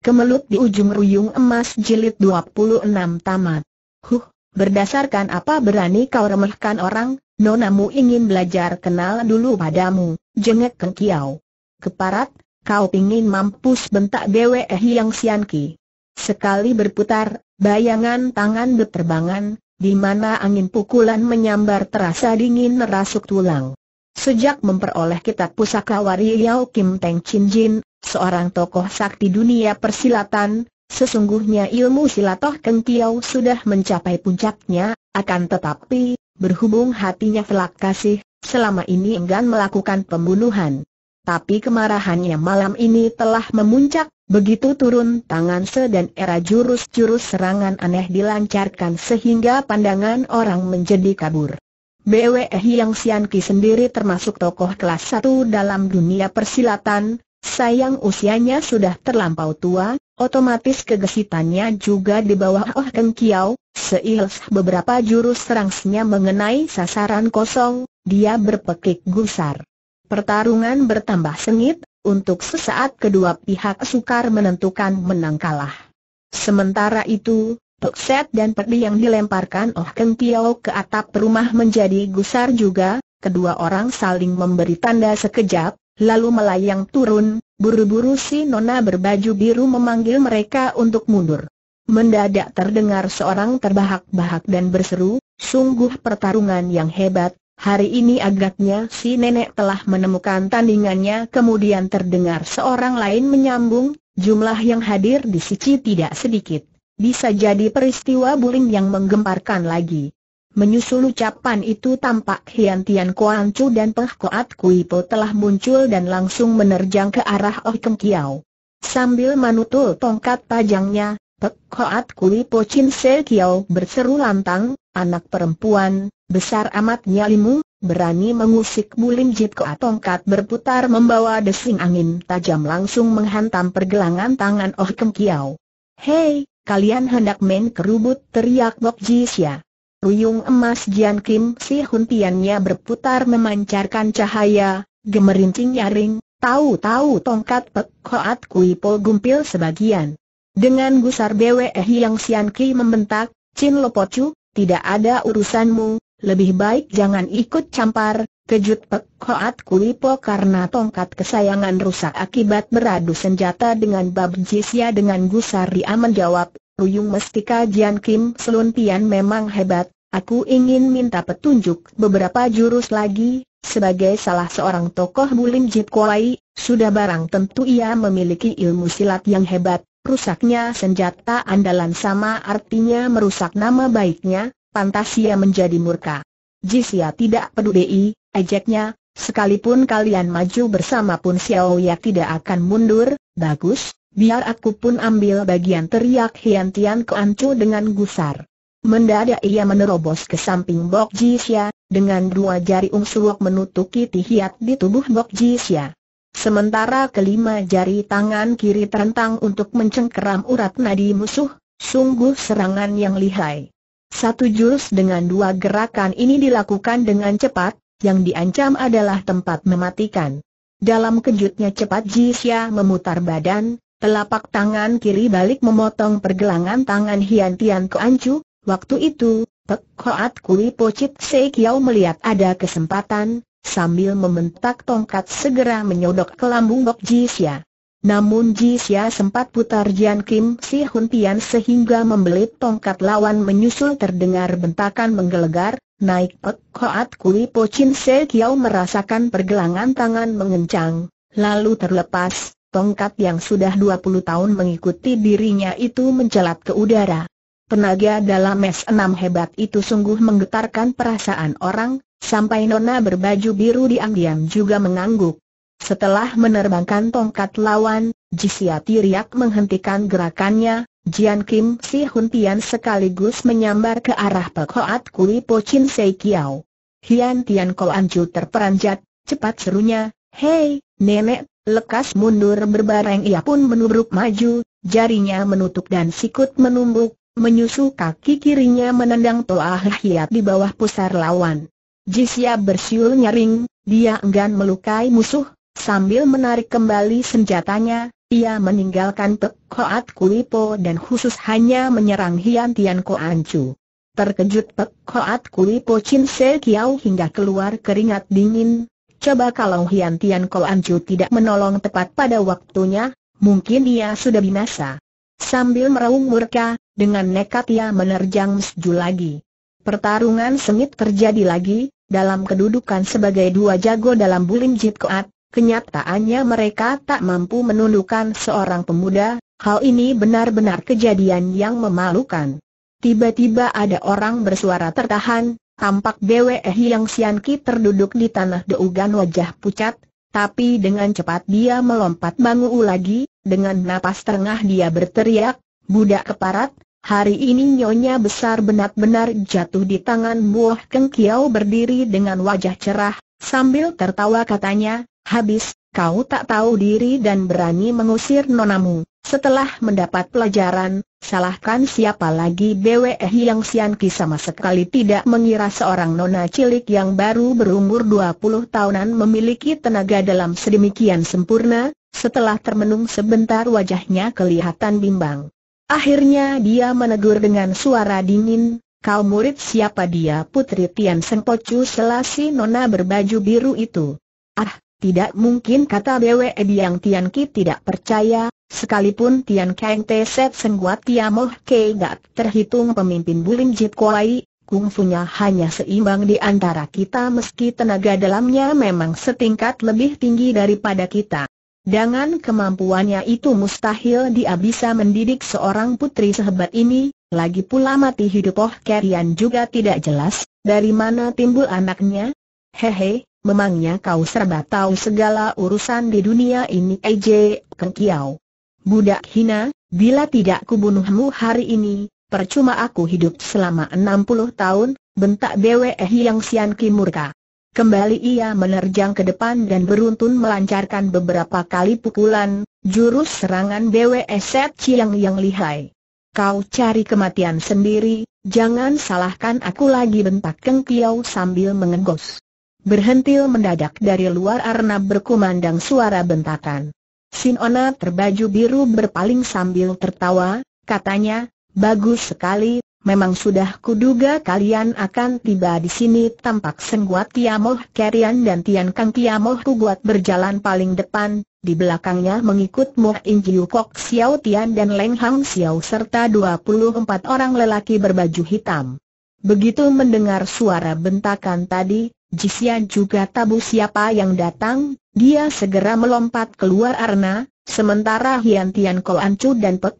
Kemelut di ujung ruyung emas jilid 26 tamat. Huh, berdasarkan apa berani kau remehkan orang, nonamu ingin belajar kenal dulu padamu, jengek kengkiau. Keparat, kau ingin mampus bentak Bwe eh yang sianki. Sekali berputar, bayangan tangan berterbangan, di mana angin pukulan menyambar terasa dingin merasuk tulang. Sejak memperoleh kitab pusaka Wari Yau Kim Teng Chin Jin, seorang tokoh sakti dunia persilatan, sesungguhnya ilmu silatoh kentiau sudah mencapai puncaknya, akan tetapi, berhubung hatinya telak kasih, selama ini enggan melakukan pembunuhan. Tapi kemarahannya malam ini telah memuncak, begitu turun tangan se dan era jurus-jurus serangan aneh dilancarkan sehingga pandangan orang menjadi kabur. BWE Yang Sian Ki sendiri termasuk tokoh kelas 1 dalam dunia persilatan, Sayang usianya sudah terlampau tua, otomatis kegesitannya juga di bawah Oh Keng Kiao, seils beberapa jurus serangsnya mengenai sasaran kosong, dia berpekik gusar. Pertarungan bertambah sengit, untuk sesaat kedua pihak sukar menentukan menang kalah. Sementara itu, Pekset dan perdi yang dilemparkan Oh Keng Kiao ke atap rumah menjadi gusar juga, kedua orang saling memberi tanda sekejap, lalu melayang turun, buru-buru si Nona berbaju biru memanggil mereka untuk mundur. Mendadak terdengar seorang terbahak-bahak dan berseru, sungguh pertarungan yang hebat, hari ini agaknya si nenek telah menemukan tandingannya kemudian terdengar seorang lain menyambung, jumlah yang hadir di Sici tidak sedikit. Bisa jadi peristiwa buling yang menggemparkan lagi. Menyusul ucapan itu tampak Hian Tian Kuan Chu dan Peh Koat Kui Po telah muncul dan langsung menerjang ke arah Oh Keng kiao. Sambil menutul tongkat pajangnya, Peh Koat Kui Po Chin Se Kiao berseru lantang, anak perempuan, besar amat nyalimu, berani mengusik bulim jit Koat tongkat berputar membawa desing angin tajam langsung menghantam pergelangan tangan Oh Keng kiao. Hei, kalian hendak main kerubut teriak Bok Jisya. Ruyung emas Jian Kim Si huntiannya berputar memancarkan cahaya, gemerincing nyaring, tahu-tahu tongkat Pek Hoat Kui Po gumpil sebagian. Dengan gusar BWE yang Sian Ki membentak, Chin Lopocu, tidak ada urusanmu, lebih baik jangan ikut campar, kejut Pek Hoat Kui Po karena tongkat kesayangan rusak akibat beradu senjata dengan Bab Jisya dengan gusar dia menjawab, Ruyung, mesti kajian Kim Selun Tian memang hebat, aku ingin minta petunjuk beberapa jurus lagi, sebagai salah seorang tokoh Bulim Jit Kualai, sudah barang tentu ia memiliki ilmu silat yang hebat, rusaknya senjata andalan sama artinya merusak nama baiknya, pantas ia menjadi murka. Jisya tidak peduli, ejeknya, sekalipun kalian maju bersama pun Xiao Ya tidak akan mundur, bagus, Biar aku pun ambil bagian teriak Hian Tian Keancu dengan gusar. Mendadak ia menerobos ke samping Bok Jisya, dengan dua jari ungsuak menutupi tihiat di tubuh Bok Jisya. Sementara kelima jari tangan kiri terentang untuk mencengkeram urat nadi musuh, sungguh serangan yang lihai. Satu jurus dengan dua gerakan ini dilakukan dengan cepat, yang diancam adalah tempat mematikan. Dalam kejutnya cepat Jisya memutar badan, Telapak tangan kiri balik memotong pergelangan tangan Hian Tian Keancu, waktu itu, Pek Hoat Kui Chit Se Kiau melihat ada kesempatan, sambil mementak tongkat segera menyodok ke lambung Ji Jisya. Namun Jisya sempat putar Jian Kim Si Hun Pian sehingga membelit tongkat lawan menyusul terdengar bentakan menggelegar, naik Pek Hoat Kui Pocin Se Kiau merasakan pergelangan tangan mengencang, lalu terlepas, tongkat yang sudah 20 tahun mengikuti dirinya itu mencelat ke udara. Tenaga dalam s enam hebat itu sungguh menggetarkan perasaan orang, sampai nona berbaju biru diam-diam juga mengangguk. Setelah menerbangkan tongkat lawan, Jisia Tiriak menghentikan gerakannya, Jian Kim Si Hun Tian sekaligus menyambar ke arah Pek Hoat Kui Po Chin Sei Kiao. Hian Tian Koan Chu terperanjat, cepat serunya, Hei, nenek Lekas mundur berbareng ia pun menubruk maju, jarinya menutup dan sikut menumbuk, menyusul kaki kirinya menendang Toah Hiat di bawah pusar lawan. Jisya bersiul nyaring, dia enggan melukai musuh, sambil menarik kembali senjatanya, ia meninggalkan Pek Koat Kulipo dan khusus hanya menyerang Hian Tian Koancu. Terkejut Pek Koat Kulipo Chin Se Kiao hingga keluar keringat dingin, Coba kalau Hian Tian Koanju tidak menolong tepat pada waktunya, mungkin dia sudah binasa. Sambil meraung murka, dengan nekat ia menerjang Mesju lagi. Pertarungan sengit terjadi lagi, dalam kedudukan sebagai dua jago dalam bulim jip koat, kenyataannya mereka tak mampu menundukkan seorang pemuda, hal ini benar-benar kejadian yang memalukan. Tiba-tiba ada orang bersuara tertahan, Tampak Bwe Hiang Sian terduduk di tanah deugan wajah pucat, tapi dengan cepat dia melompat bangun lagi, dengan napas terengah dia berteriak, Budak keparat, hari ini nyonya besar benar-benar jatuh di tangan buah Keng Kiao berdiri dengan wajah cerah, sambil tertawa katanya, habis, kau tak tahu diri dan berani mengusir nonamu. Setelah mendapat pelajaran, Salahkan siapa lagi BWE yang Sian sama sekali tidak mengira seorang nona cilik yang baru berumur 20 tahunan memiliki tenaga dalam sedemikian sempurna, setelah termenung sebentar wajahnya kelihatan bimbang. Akhirnya dia menegur dengan suara dingin, kau murid siapa dia putri Tian Seng Pocu selasi nona berbaju biru itu. Ah, tidak mungkin kata BWE yang Tian tidak percaya, Sekalipun Tian Kang Te Set Sengguat Moh Kei Gat terhitung pemimpin Bulim Jit Kuai, kungfunya hanya seimbang di antara kita meski tenaga dalamnya memang setingkat lebih tinggi daripada kita. Dengan kemampuannya itu mustahil dia bisa mendidik seorang putri sehebat ini, lagi pula mati hidup Oh Kerian juga tidak jelas, dari mana timbul anaknya? Hehe, memangnya kau serba tahu segala urusan di dunia ini Ej, Keng Kiao. Budak hina, bila tidak kubunuhmu hari ini, percuma aku hidup selama enam puluh tahun, bentak Bwe Hiang Sian Ki murka. Kembali ia menerjang ke depan dan beruntun melancarkan beberapa kali pukulan, jurus serangan Bwe Set Chiang yang lihai. Kau cari kematian sendiri, jangan salahkan aku lagi bentak Keng Kiau sambil mengegos. Berhentil mendadak dari luar arna berkumandang suara bentakan. Sinona terbaju biru berpaling sambil tertawa, katanya, bagus sekali, memang sudah kuduga kalian akan tiba di sini tampak Sengguat Tiamoh Kerian dan Tian Kang Tiamoh Kuguat berjalan paling depan, di belakangnya mengikut Moh In Jiu Kok Xiao Tian dan Leng Hang Xiao serta 24 orang lelaki berbaju hitam. Begitu mendengar suara bentakan tadi, Jisian juga tabu siapa yang datang, dia segera melompat keluar arena, sementara Hian Tian Koancu dan Pek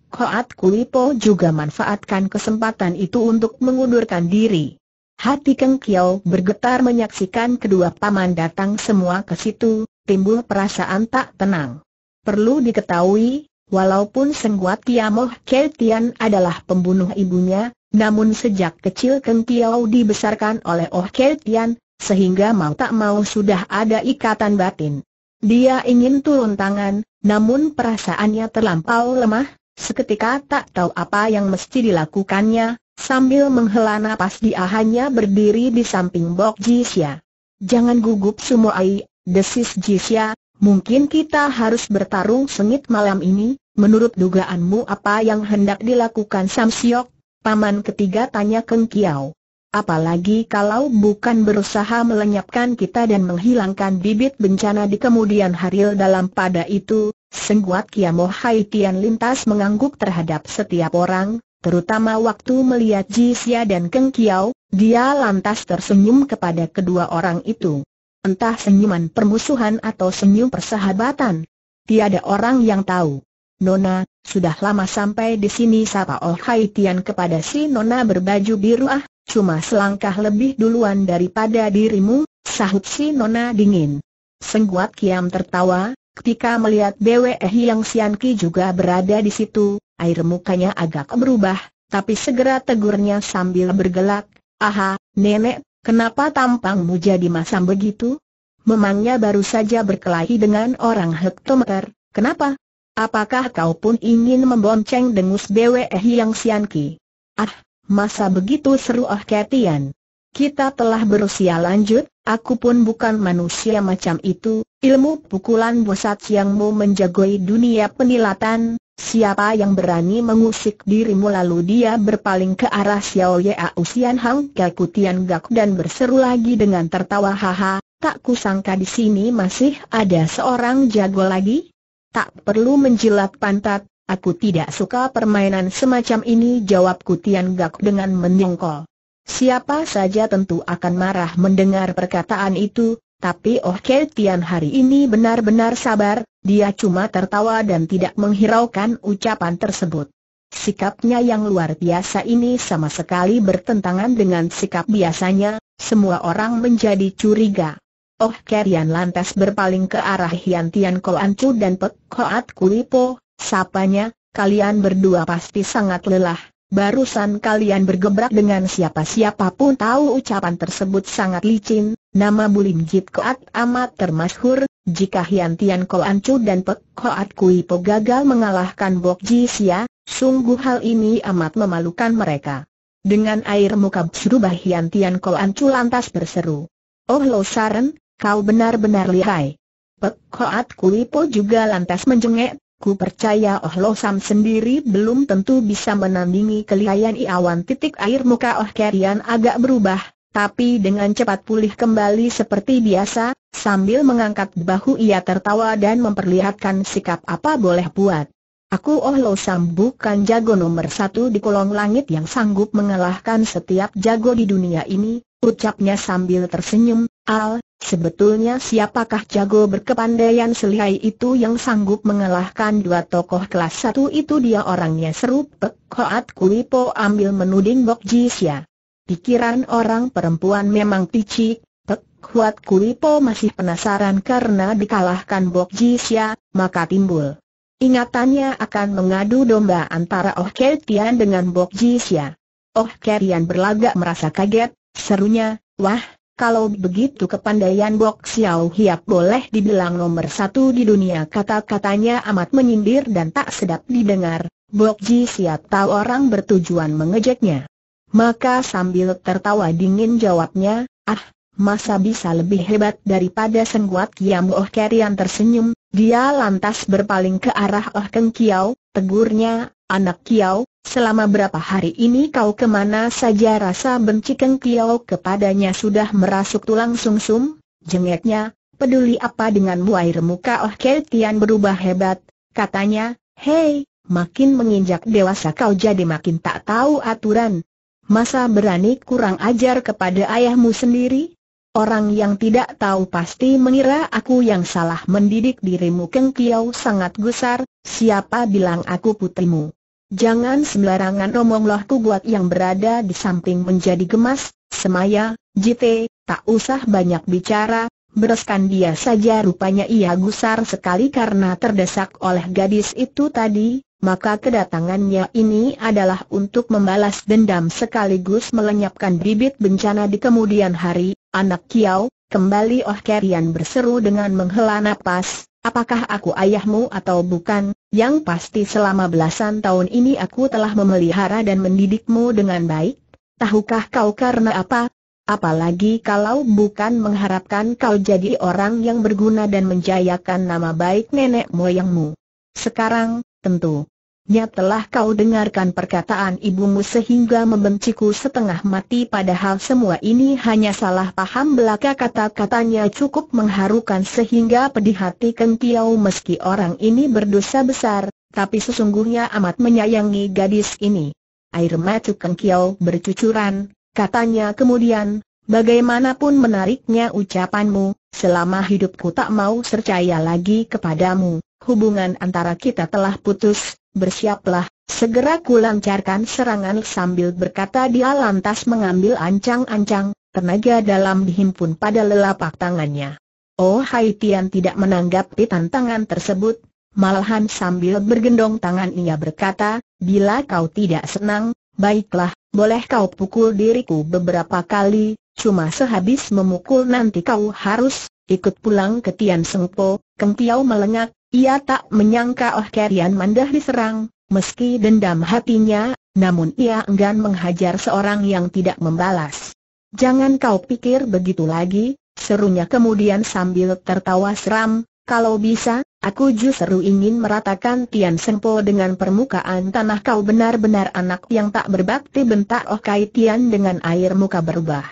Kulipo juga manfaatkan kesempatan itu untuk mengundurkan diri. Hati Keng Kiao bergetar menyaksikan kedua paman datang semua ke situ, timbul perasaan tak tenang. Perlu diketahui, walaupun Sengguat Tiamoh Keltian adalah pembunuh ibunya, namun sejak kecil Keng Kiao dibesarkan oleh Oh Keltian, sehingga mau tak mau sudah ada ikatan batin. Dia ingin turun tangan, namun perasaannya terlampau lemah, seketika tak tahu apa yang mesti dilakukannya, sambil menghela napas dia hanya berdiri di samping Bok Jisya. Jangan gugup semua i, desis Jisya, mungkin kita harus bertarung sengit malam ini, menurut dugaanmu apa yang hendak dilakukan Samsiok? Paman ketiga tanya Keng Kiao. Apalagi kalau bukan berusaha melenyapkan kita dan menghilangkan bibit bencana di kemudian hari dalam pada itu, Sengguat Kiamo Hai lintas mengangguk terhadap setiap orang, terutama waktu melihat Xia dan Keng Kiao, dia lantas tersenyum kepada kedua orang itu. Entah senyuman permusuhan atau senyum persahabatan. Tiada orang yang tahu. Nona, sudah lama sampai di sini sapa Oh Hai kepada si Nona berbaju biru ah, cuma selangkah lebih duluan daripada dirimu, sahut si Nona dingin. Sengguat Kiam tertawa, ketika melihat Bwe yang eh Sian Ki juga berada di situ, air mukanya agak berubah, tapi segera tegurnya sambil bergelak, Aha, nenek, kenapa tampangmu jadi masam begitu? Memangnya baru saja berkelahi dengan orang hektometer, kenapa? Apakah kau pun ingin membonceng dengus Bwe yang eh Sian Ki? Ah, masa begitu seru ah Ketian. Kita telah berusia lanjut, aku pun bukan manusia macam itu, ilmu pukulan bosat siangmu menjagoi dunia penilatan, siapa yang berani mengusik dirimu lalu dia berpaling ke arah Xiao Ye Ausian Hang Kekutian Gak dan berseru lagi dengan tertawa haha, tak kusangka di sini masih ada seorang jago lagi. Tak perlu menjilat pantat, Aku tidak suka permainan semacam ini Jawab Kutian Gak dengan menyongkol. Siapa saja tentu akan marah mendengar perkataan itu, tapi Oh Ke hari ini benar-benar sabar, dia cuma tertawa dan tidak menghiraukan ucapan tersebut. Sikapnya yang luar biasa ini sama sekali bertentangan dengan sikap biasanya, semua orang menjadi curiga. Oh Kerian lantas berpaling ke arah Hian Tian Koan Chu dan Pek Koat Kulipo, Sapanya, kalian berdua pasti sangat lelah. Barusan kalian bergebrak dengan siapa-siapa pun tahu ucapan tersebut sangat licin, nama Bulim Jit Koat amat termasyhur, jika Hian Tian Koan Chu dan Pek Koat Kui Po gagal mengalahkan Bok Ji Sia, sungguh hal ini amat memalukan mereka. Dengan air muka berubah Hian Tian Koan Chu lantas berseru. Oh Lo Saren, kau benar-benar lihai. Pek Koat Kui Po juga lantas menjengek, Ku percaya Oh Lo Sam sendiri belum tentu bisa menandingi kelihayan Iawan titik air muka Oh Kerian agak berubah, tapi dengan cepat pulih kembali seperti biasa, sambil mengangkat bahu ia tertawa dan memperlihatkan sikap apa boleh buat. Aku Oh Lo Sam bukan jago nomor satu di kolong langit yang sanggup mengalahkan setiap jago di dunia ini, Ucapnya sambil tersenyum, Al, sebetulnya siapakah jago berkepandaian selihai itu yang sanggup mengalahkan dua tokoh kelas satu itu dia orangnya seru Pek Hoat Kulipo ambil menuding Bok Jisya. Pikiran orang perempuan memang picik, Pek Hoat Kulipo masih penasaran karena dikalahkan Bok Jisya, maka timbul. Ingatannya akan mengadu domba antara Oh Ketian dengan Bok Jisya. Oh Ketian berlagak merasa kaget, Serunya, wah, kalau begitu kepandaian Bok Xiao Hiap boleh dibilang nomor satu di dunia kata-katanya amat menyindir dan tak sedap didengar, Bok Ji Siap tahu orang bertujuan mengejeknya. Maka sambil tertawa dingin jawabnya, ah, masa bisa lebih hebat daripada Sengguat Kiam Oh Kerian tersenyum, dia lantas berpaling ke arah Oh Keng Kiao, tegurnya, anak Kiao, Selama berapa hari ini kau kemana saja rasa benci Keng Kiao kepadanya sudah merasuk tulang sumsum? Jengeknya, peduli apa dengan air muka Oh Tian berubah hebat, katanya, hei, makin menginjak dewasa kau jadi makin tak tahu aturan. Masa berani kurang ajar kepada ayahmu sendiri? Orang yang tidak tahu pasti mengira aku yang salah mendidik dirimu Keng Kiau sangat gusar, siapa bilang aku putrimu? Jangan sembarangan omonglah kubuat yang berada di samping menjadi gemas, semaya, jite, tak usah banyak bicara, bereskan dia saja rupanya ia gusar sekali karena terdesak oleh gadis itu tadi, maka kedatangannya ini adalah untuk membalas dendam sekaligus melenyapkan bibit bencana di kemudian hari, anak kiau, kembali Oh Kerian berseru dengan menghela napas, Apakah aku ayahmu atau bukan, yang pasti selama belasan tahun ini aku telah memelihara dan mendidikmu dengan baik? Tahukah kau karena apa? Apalagi kalau bukan mengharapkan kau jadi orang yang berguna dan menjayakan nama baik nenek moyangmu. Sekarang, tentu, Nya telah kau dengarkan perkataan ibumu sehingga membenciku setengah mati padahal semua ini hanya salah paham belaka kata-katanya cukup mengharukan sehingga pedih hati Kentiau meski orang ini berdosa besar, tapi sesungguhnya amat menyayangi gadis ini. Air mata Kentiau bercucuran, katanya kemudian, bagaimanapun menariknya ucapanmu, selama hidupku tak mau percaya lagi kepadamu hubungan antara kita telah putus, bersiaplah, segera kulancarkan serangan sambil berkata dia lantas mengambil ancang-ancang, tenaga dalam dihimpun pada lelapak tangannya. Oh Hai Tian tidak menanggapi tantangan tersebut, malahan sambil bergendong tangan ia berkata, bila kau tidak senang, baiklah, boleh kau pukul diriku beberapa kali, cuma sehabis memukul nanti kau harus ikut pulang ke Tian Sengpo, Kempiau melengak, ia tak menyangka Oh Kerian Mandah diserang, meski dendam hatinya, namun ia enggan menghajar seorang yang tidak membalas. Jangan kau pikir begitu lagi, serunya kemudian sambil tertawa seram, kalau bisa, aku justru ingin meratakan Tian Sengpo dengan permukaan tanah kau benar-benar anak yang tak berbakti bentak Oh Kai Tian dengan air muka berubah.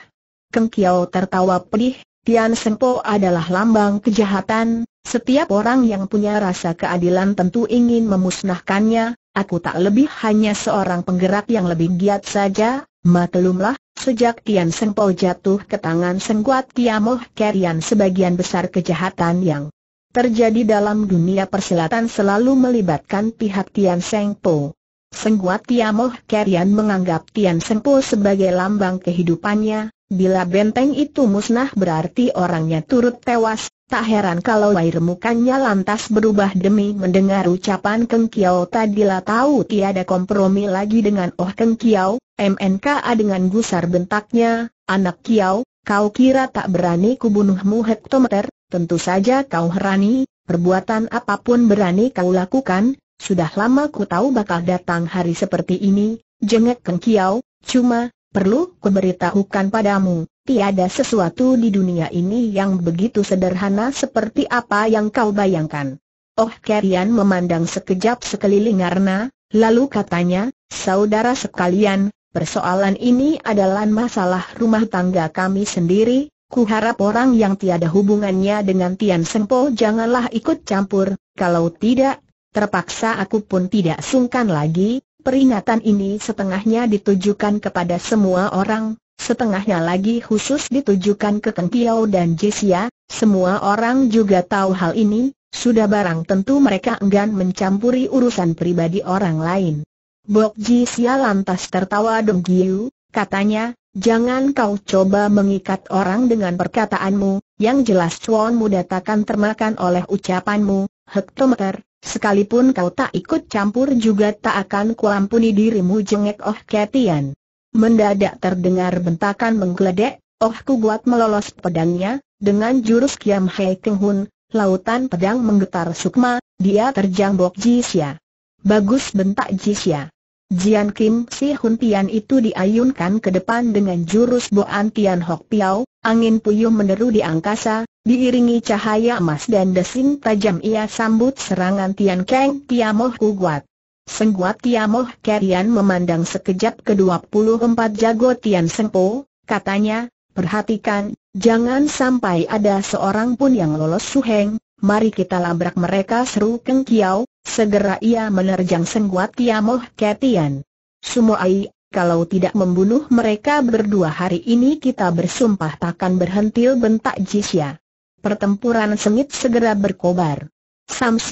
Keng Kiao tertawa pedih, Tian Sempo adalah lambang kejahatan, setiap orang yang punya rasa keadilan tentu ingin memusnahkannya, aku tak lebih hanya seorang penggerak yang lebih giat saja, maklumlah, sejak Tian Sempo jatuh ke tangan Sengguat Kiamoh Kerian sebagian besar kejahatan yang terjadi dalam dunia persilatan selalu melibatkan pihak Tian Sengpo. Sengguat Kiamoh Kerian menganggap Tian Sempo sebagai lambang kehidupannya, Bila benteng itu musnah berarti orangnya turut tewas, tak heran kalau air mukanya lantas berubah demi mendengar ucapan Keng Kiao tadilah tahu tiada kompromi lagi dengan Oh Keng Kiao, MNKA dengan gusar bentaknya, anak Kiao, kau kira tak berani kubunuhmu hektometer, tentu saja kau herani, perbuatan apapun berani kau lakukan, sudah lama ku tahu bakal datang hari seperti ini, jengek Keng Kiao, cuma, perlu kuberitahukan padamu, tiada sesuatu di dunia ini yang begitu sederhana seperti apa yang kau bayangkan. Oh Kerian memandang sekejap sekeliling Arna, lalu katanya, saudara sekalian, persoalan ini adalah masalah rumah tangga kami sendiri, kuharap orang yang tiada hubungannya dengan Tian Sempo janganlah ikut campur, kalau tidak, terpaksa aku pun tidak sungkan lagi, Peringatan ini setengahnya ditujukan kepada semua orang, setengahnya lagi khusus ditujukan ke Kentiau dan Jisia, ya. semua orang juga tahu hal ini, sudah barang tentu mereka enggan mencampuri urusan pribadi orang lain. Bok Jisia ya lantas tertawa Dong Giu, katanya, jangan kau coba mengikat orang dengan perkataanmu, yang jelas Chuan Muda termakan oleh ucapanmu, hektometer, Sekalipun kau tak ikut campur juga tak akan kuampuni dirimu jengek Oh Ketian. Mendadak terdengar bentakan menggeledek, Oh ku buat melolos pedangnya, dengan jurus Kiam Hei Keng Hun, lautan pedang menggetar sukma, dia terjang ji Jisya. Bagus bentak Jisya. Jian Kim Si Hun Pian itu diayunkan ke depan dengan jurus Boan Tian Hok Piao, angin puyuh meneru di angkasa, Diiringi cahaya emas dan desing tajam ia sambut serangan Tian Kang Tiamoh Kuguat. Sengguat Tiamoh Kerian memandang sekejap ke-24 jago Tian Sengpo, katanya, perhatikan, jangan sampai ada seorang pun yang lolos suheng, mari kita labrak mereka seru Keng Kiao, segera ia menerjang Sengguat Piamoh Semua Sumoai kalau tidak membunuh mereka berdua hari ini kita bersumpah takkan berhenti bentak Jisya pertempuran sengit segera berkobar. Sam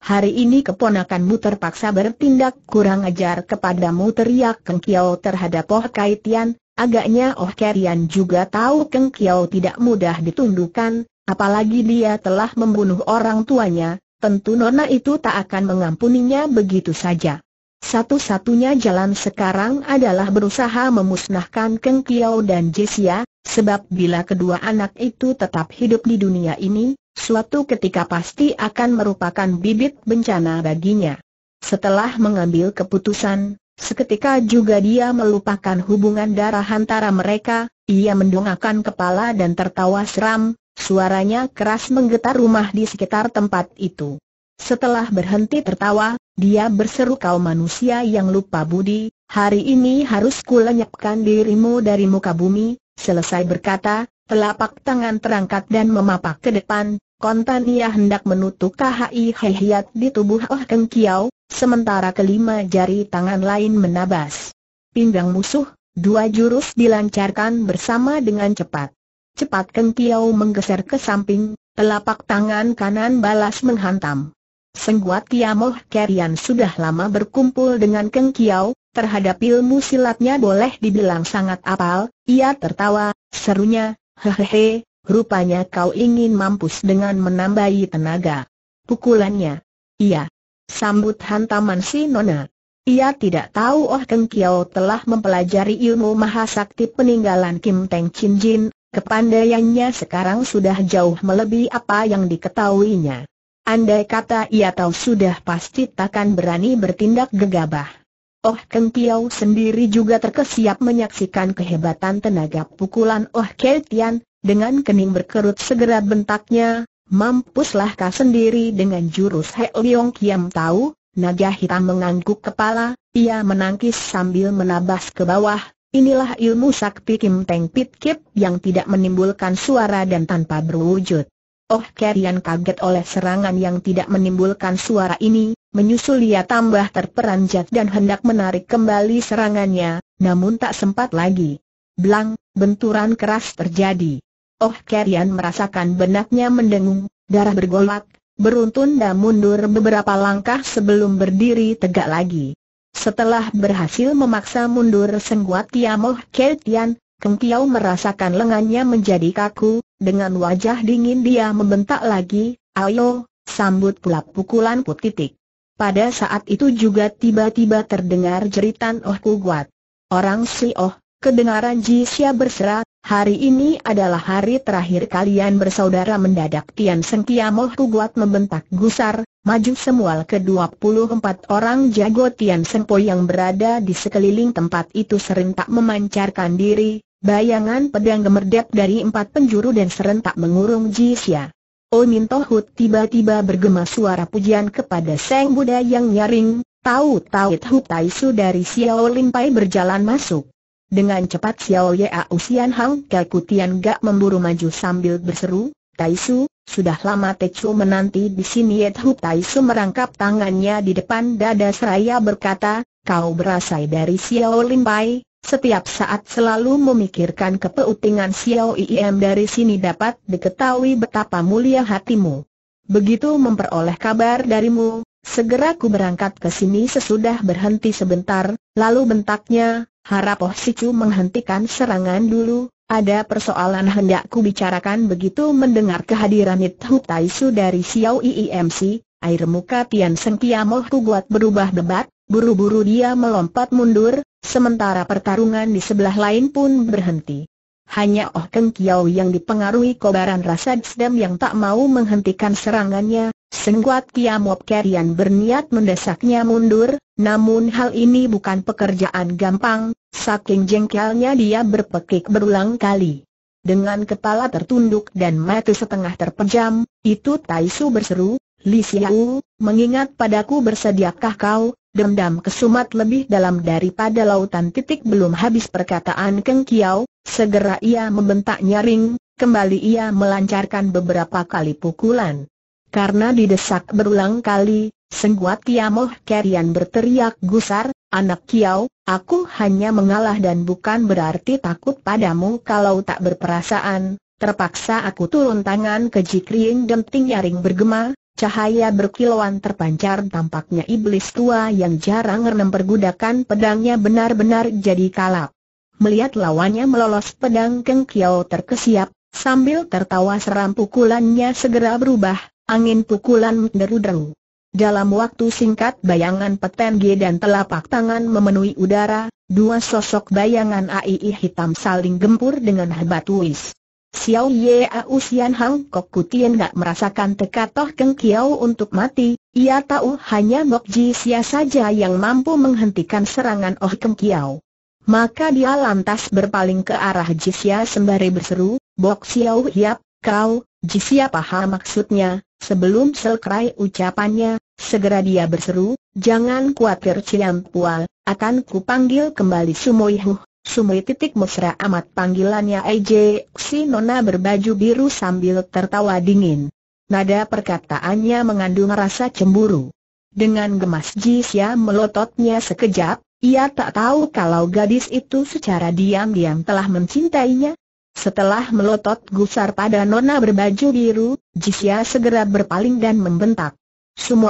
hari ini keponakanmu terpaksa bertindak kurang ajar kepadamu teriak Keng Kiao terhadap Oh Kai Tian, agaknya Oh Kerian juga tahu Keng Kiao tidak mudah ditundukkan, apalagi dia telah membunuh orang tuanya, tentu nona itu tak akan mengampuninya begitu saja. Satu-satunya jalan sekarang adalah berusaha memusnahkan Keng Kiao dan Jesia, ya, sebab bila kedua anak itu tetap hidup di dunia ini, suatu ketika pasti akan merupakan bibit bencana baginya. Setelah mengambil keputusan, seketika juga dia melupakan hubungan darah antara mereka, ia mendongakkan kepala dan tertawa seram, suaranya keras menggetar rumah di sekitar tempat itu. Setelah berhenti tertawa, dia berseru kau manusia yang lupa budi, hari ini harus kulenyapkan dirimu dari muka bumi, selesai berkata, telapak tangan terangkat dan memapak ke depan, kontan ia hendak menutup KHI Hehyat di tubuh Oh Keng Kiao, sementara kelima jari tangan lain menabas. Pinggang musuh, dua jurus dilancarkan bersama dengan cepat. Cepat Keng Kiao menggeser ke samping, telapak tangan kanan balas menghantam. Sengguat Tiamoh Kerian sudah lama berkumpul dengan Keng Kiao. terhadap ilmu silatnya boleh dibilang sangat apal, ia tertawa, serunya, hehehe, rupanya kau ingin mampus dengan menambahi tenaga. Pukulannya. Iya. Sambut hantaman si Nona. Ia tidak tahu Oh Keng Kiao telah mempelajari ilmu mahasakti peninggalan Kim Teng Chin Jin, kepandaiannya sekarang sudah jauh melebihi apa yang diketahuinya. Andai kata ia tahu sudah pasti takkan berani bertindak gegabah. Oh Keng Tiau sendiri juga terkesiap menyaksikan kehebatan tenaga pukulan Oh Keltian, dengan kening berkerut segera bentaknya, mampuslah kau sendiri dengan jurus He Leong Kiam tahu, naga hitam mengangguk kepala, ia menangkis sambil menabas ke bawah, inilah ilmu sakti Kim Teng Pit Kip yang tidak menimbulkan suara dan tanpa berwujud. Oh Kerian kaget oleh serangan yang tidak menimbulkan suara ini, menyusul ia tambah terperanjat dan hendak menarik kembali serangannya, namun tak sempat lagi. Blang, benturan keras terjadi. Oh Kerian merasakan benaknya mendengung, darah bergolak, beruntun dan mundur beberapa langkah sebelum berdiri tegak lagi. Setelah berhasil memaksa mundur sengguat Tiamoh Kertian, Keng Tiao merasakan lengannya menjadi kaku, dengan wajah dingin dia membentak lagi, ayo, sambut pula pukulan put titik. Pada saat itu juga tiba-tiba terdengar jeritan Oh Kuat. Orang si Oh, kedengaran Jisya berserat, hari ini adalah hari terakhir kalian bersaudara mendadak Tian Sengkia oh Kuat membentak gusar, maju semua ke-24 orang jago Tian Sengpo yang berada di sekeliling tempat itu serentak memancarkan diri, Bayangan pedang gemerdep dari empat penjuru dan serentak mengurung Jisya. Oh Tohut tiba-tiba bergema suara pujian kepada Seng Buddha yang nyaring, tahu-tahu Hu Su dari Xiao Pai berjalan masuk. Dengan cepat Xiao Ya Usian Hang Kekutian gak memburu maju sambil berseru, Su, sudah lama Techu menanti di sini Hu Su merangkap tangannya di depan dada seraya berkata, kau berasal dari Xiao Pai? Setiap saat selalu memikirkan kepeutingan Xiao Im dari sini dapat diketahui betapa mulia hatimu. Begitu memperoleh kabar darimu, segera ku berangkat ke sini sesudah berhenti sebentar, lalu bentaknya, harap Oh Sicu menghentikan serangan dulu, ada persoalan hendak ku bicarakan begitu mendengar kehadiran Ithu Taisu dari Xiao si, air muka Tian Seng Kiamoh ku buat berubah debat, Buru-buru dia melompat mundur, sementara pertarungan di sebelah lain pun berhenti. Hanya Oh Keng Kiao yang dipengaruhi kobaran rasa dendam yang tak mau menghentikan serangannya, Sengkuat Kiamop Kerian berniat mendesaknya mundur, namun hal ini bukan pekerjaan gampang, saking jengkelnya dia berpekik berulang kali. Dengan kepala tertunduk dan mata setengah terpejam, itu Taisu berseru, Li Xiao, mengingat padaku bersediakah kau, dendam kesumat lebih dalam daripada lautan titik belum habis perkataan Keng Kiau, segera ia membentak nyaring, kembali ia melancarkan beberapa kali pukulan. Karena didesak berulang kali, Sengguat Kiamoh Kerian berteriak gusar, anak Kiau, aku hanya mengalah dan bukan berarti takut padamu kalau tak berperasaan, terpaksa aku turun tangan ke Jikriing Denting nyaring bergema, Cahaya berkilauan terpancar tampaknya iblis tua yang jarang mempergunakan pedangnya benar-benar jadi kalap. Melihat lawannya melolos pedang Keng Kiao terkesiap, sambil tertawa seram pukulannya segera berubah, angin pukulan deru deru Dalam waktu singkat bayangan G dan telapak tangan memenuhi udara, dua sosok bayangan AI hitam saling gempur dengan hebat wis. Xiao Ye Au Xian Hang Kok Kutien gak merasakan teka Toh Keng Kiao untuk mati, ia tahu hanya Ngok Ji Sia saja yang mampu menghentikan serangan Oh Keng Kiao. Maka dia lantas berpaling ke arah Ji Sia sembari berseru, Bok Xiao Hiap, kau, Ji Sia paham maksudnya, sebelum selkrai ucapannya, segera dia berseru, jangan khawatir Ciam Pual, akan kupanggil kembali Huh. Sumri titik mesra amat panggilannya EJ, si nona berbaju biru sambil tertawa dingin. Nada perkataannya mengandung rasa cemburu. Dengan gemas Jisya melototnya sekejap, ia tak tahu kalau gadis itu secara diam-diam telah mencintainya. Setelah melotot gusar pada nona berbaju biru, Jisya segera berpaling dan membentak.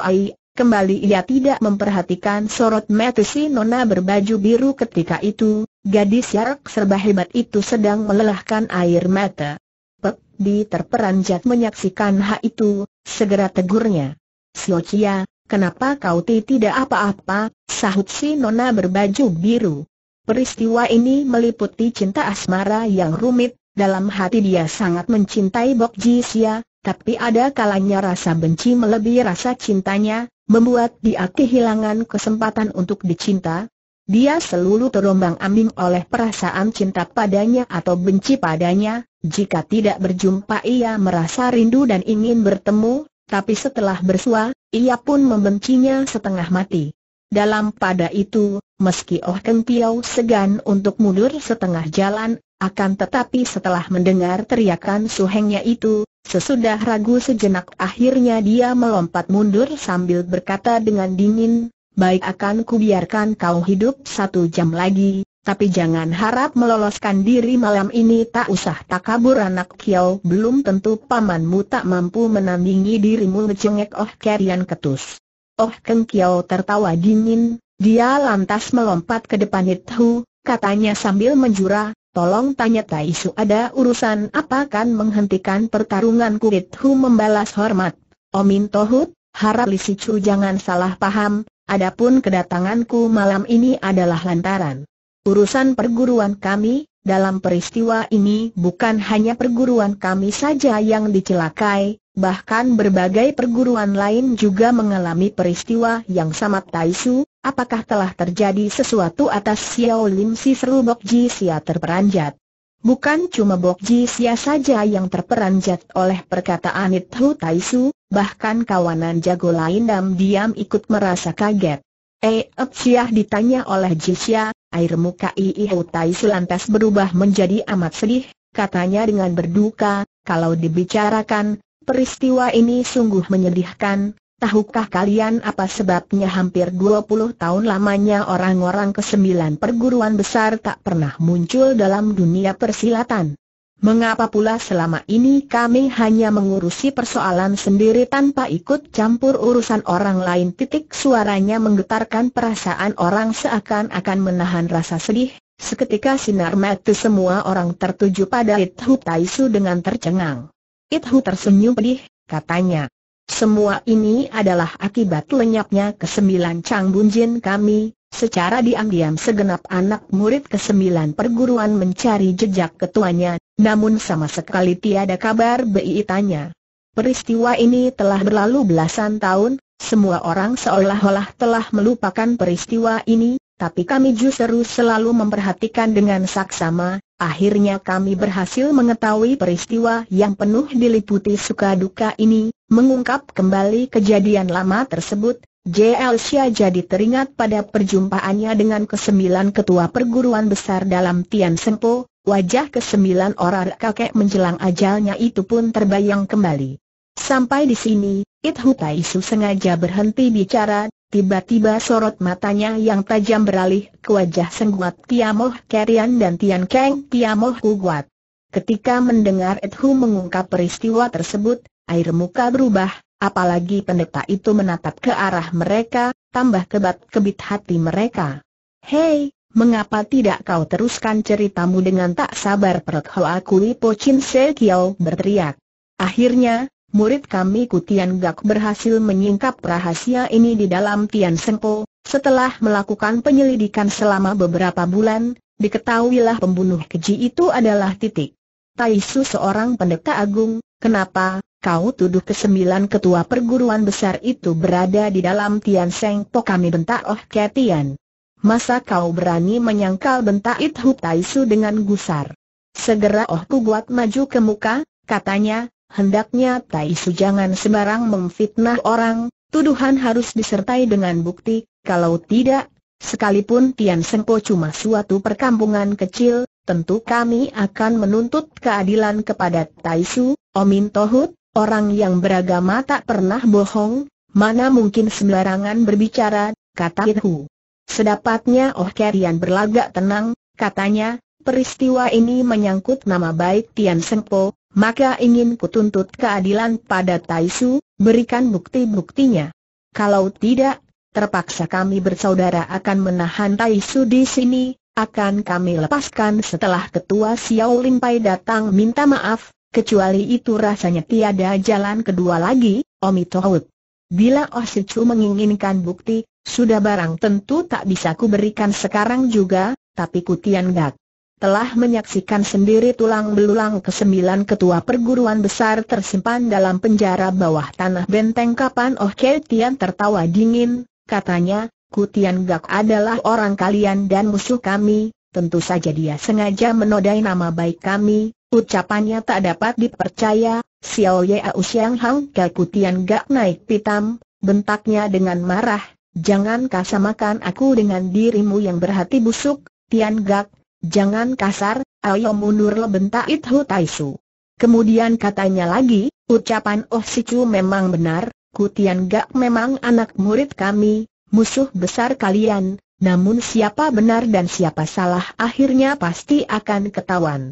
Ai Kembali ia tidak memperhatikan sorot mata si nona berbaju biru ketika itu, gadis yang serba hebat itu sedang melelahkan air mata. Pek, di terperanjat menyaksikan hal itu, segera tegurnya. Chia, kenapa kau tidak apa-apa, sahut si nona berbaju biru. Peristiwa ini meliputi cinta asmara yang rumit, dalam hati dia sangat mencintai Bok Ji Sia, tapi ada kalanya rasa benci melebihi rasa cintanya, membuat dia kehilangan kesempatan untuk dicinta, dia selalu terombang-ambing oleh perasaan cinta padanya atau benci padanya, jika tidak berjumpa ia merasa rindu dan ingin bertemu, tapi setelah bersua, ia pun membencinya setengah mati. Dalam pada itu, meski Oh Keng Piau segan untuk mundur setengah jalan, akan tetapi setelah mendengar teriakan suhengnya itu, Sesudah ragu sejenak akhirnya dia melompat mundur sambil berkata dengan dingin, baik akan kubiarkan kau hidup satu jam lagi, tapi jangan harap meloloskan diri malam ini tak usah takabur anak kiau belum tentu pamanmu tak mampu menandingi dirimu ngecengek oh kerian ketus. Oh Keng Kiao tertawa dingin, dia lantas melompat ke depan Hithu, katanya sambil menjurah Tolong tanya Taisu ada urusan apa kan menghentikan pertarungan kulit Hu membalas hormat. Omin Tohut, harap Li Chu jangan salah paham, adapun kedatanganku malam ini adalah lantaran. Urusan perguruan kami, dalam peristiwa ini bukan hanya perguruan kami saja yang dicelakai, bahkan berbagai perguruan lain juga mengalami peristiwa yang sama Taisu, apakah telah terjadi sesuatu atas Xiao Lim Si seru Bok Ji Sia terperanjat. Bukan cuma Bok Ji Sia saja yang terperanjat oleh perkataan Itu Taisu, bahkan kawanan jago lain diam-diam ikut merasa kaget. Eh, Siah ditanya oleh Jisya, air muka Iiho Tai lantas berubah menjadi amat sedih, katanya dengan berduka, kalau dibicarakan, peristiwa ini sungguh menyedihkan, tahukah kalian apa sebabnya hampir 20 tahun lamanya orang-orang kesembilan perguruan besar tak pernah muncul dalam dunia persilatan? Mengapa pula selama ini kami hanya mengurusi persoalan sendiri tanpa ikut campur urusan orang lain? Titik suaranya menggetarkan perasaan orang seakan-akan menahan rasa sedih. Seketika sinar mata semua orang tertuju pada Ithu Taisu dengan tercengang. Ithu tersenyum pedih, katanya. Semua ini adalah akibat lenyapnya kesembilan Chang Bunjin kami, Secara diam-diam segenap anak murid kesembilan perguruan mencari jejak ketuanya, namun sama sekali tiada kabar BI tanya. Peristiwa ini telah berlalu belasan tahun, semua orang seolah-olah telah melupakan peristiwa ini, tapi kami justru selalu memperhatikan dengan saksama, akhirnya kami berhasil mengetahui peristiwa yang penuh diliputi suka duka ini, mengungkap kembali kejadian lama tersebut, JL Xia jadi teringat pada perjumpaannya dengan kesembilan ketua perguruan besar dalam Tian Sempo, wajah kesembilan orang kakek menjelang ajalnya itu pun terbayang kembali. Sampai di sini, It Hu Tai Su sengaja berhenti bicara, tiba-tiba sorot matanya yang tajam beralih ke wajah sengguat Tiamoh Kerian dan Tian Keng Tiamoh Kuguat. Ketika mendengar It Hu mengungkap peristiwa tersebut, air muka berubah, Apalagi pendeta itu menatap ke arah mereka, tambah kebat-kebit hati mereka. Hei, mengapa tidak kau teruskan ceritamu dengan tak sabar perut Hoa Kui Po Chin Se Kiao berteriak. Akhirnya, murid kami Kutian Gak berhasil menyingkap rahasia ini di dalam Tian Sengpo, setelah melakukan penyelidikan selama beberapa bulan, diketahuilah pembunuh keji itu adalah titik. Taisu seorang pendeta agung, kenapa, Kau tuduh kesembilan ketua perguruan besar itu berada di dalam Tian Seng Po kami bentak Oh Tian. Masa kau berani menyangkal bentak It Hu Tai Su dengan gusar? Segera Oh buat maju ke muka, katanya, hendaknya Tai Su jangan sembarang memfitnah orang, tuduhan harus disertai dengan bukti, kalau tidak, sekalipun Tian Seng Po cuma suatu perkampungan kecil, tentu kami akan menuntut keadilan kepada Tai Su, Omin Tohut, Orang yang beragama tak pernah bohong, mana mungkin sembarangan berbicara, kata Hu. Sedapatnya Oh Kerian berlagak tenang, katanya, peristiwa ini menyangkut nama baik Tian Sengpo, maka ingin kutuntut keadilan pada Tai Su, berikan bukti-buktinya. Kalau tidak, terpaksa kami bersaudara akan menahan Tai Su di sini, akan kami lepaskan setelah ketua Xiao Limpai datang minta maaf, Kecuali itu rasanya tiada jalan kedua lagi, Omi Tohut. Bila Oh menginginkan bukti, sudah barang tentu tak bisa kuberikan sekarang juga, tapi Kutian Gak telah menyaksikan sendiri tulang belulang kesembilan ketua perguruan besar tersimpan dalam penjara bawah tanah benteng kapan Oh Tian tertawa dingin, katanya, Kutian Gak adalah orang kalian dan musuh kami, Tentu saja dia sengaja menodai nama baik kami, ucapannya tak dapat dipercaya, Xiao Ye Xiang Hang Kalkutian gak naik pitam, bentaknya dengan marah, jangan kasamakan aku dengan dirimu yang berhati busuk, Tian Gak, jangan kasar, ayo mundur bentak Ithu Taisu. Kemudian katanya lagi, ucapan Oh Sicu memang benar, Kutian Gak memang anak murid kami, musuh besar kalian, namun siapa benar dan siapa salah akhirnya pasti akan ketahuan.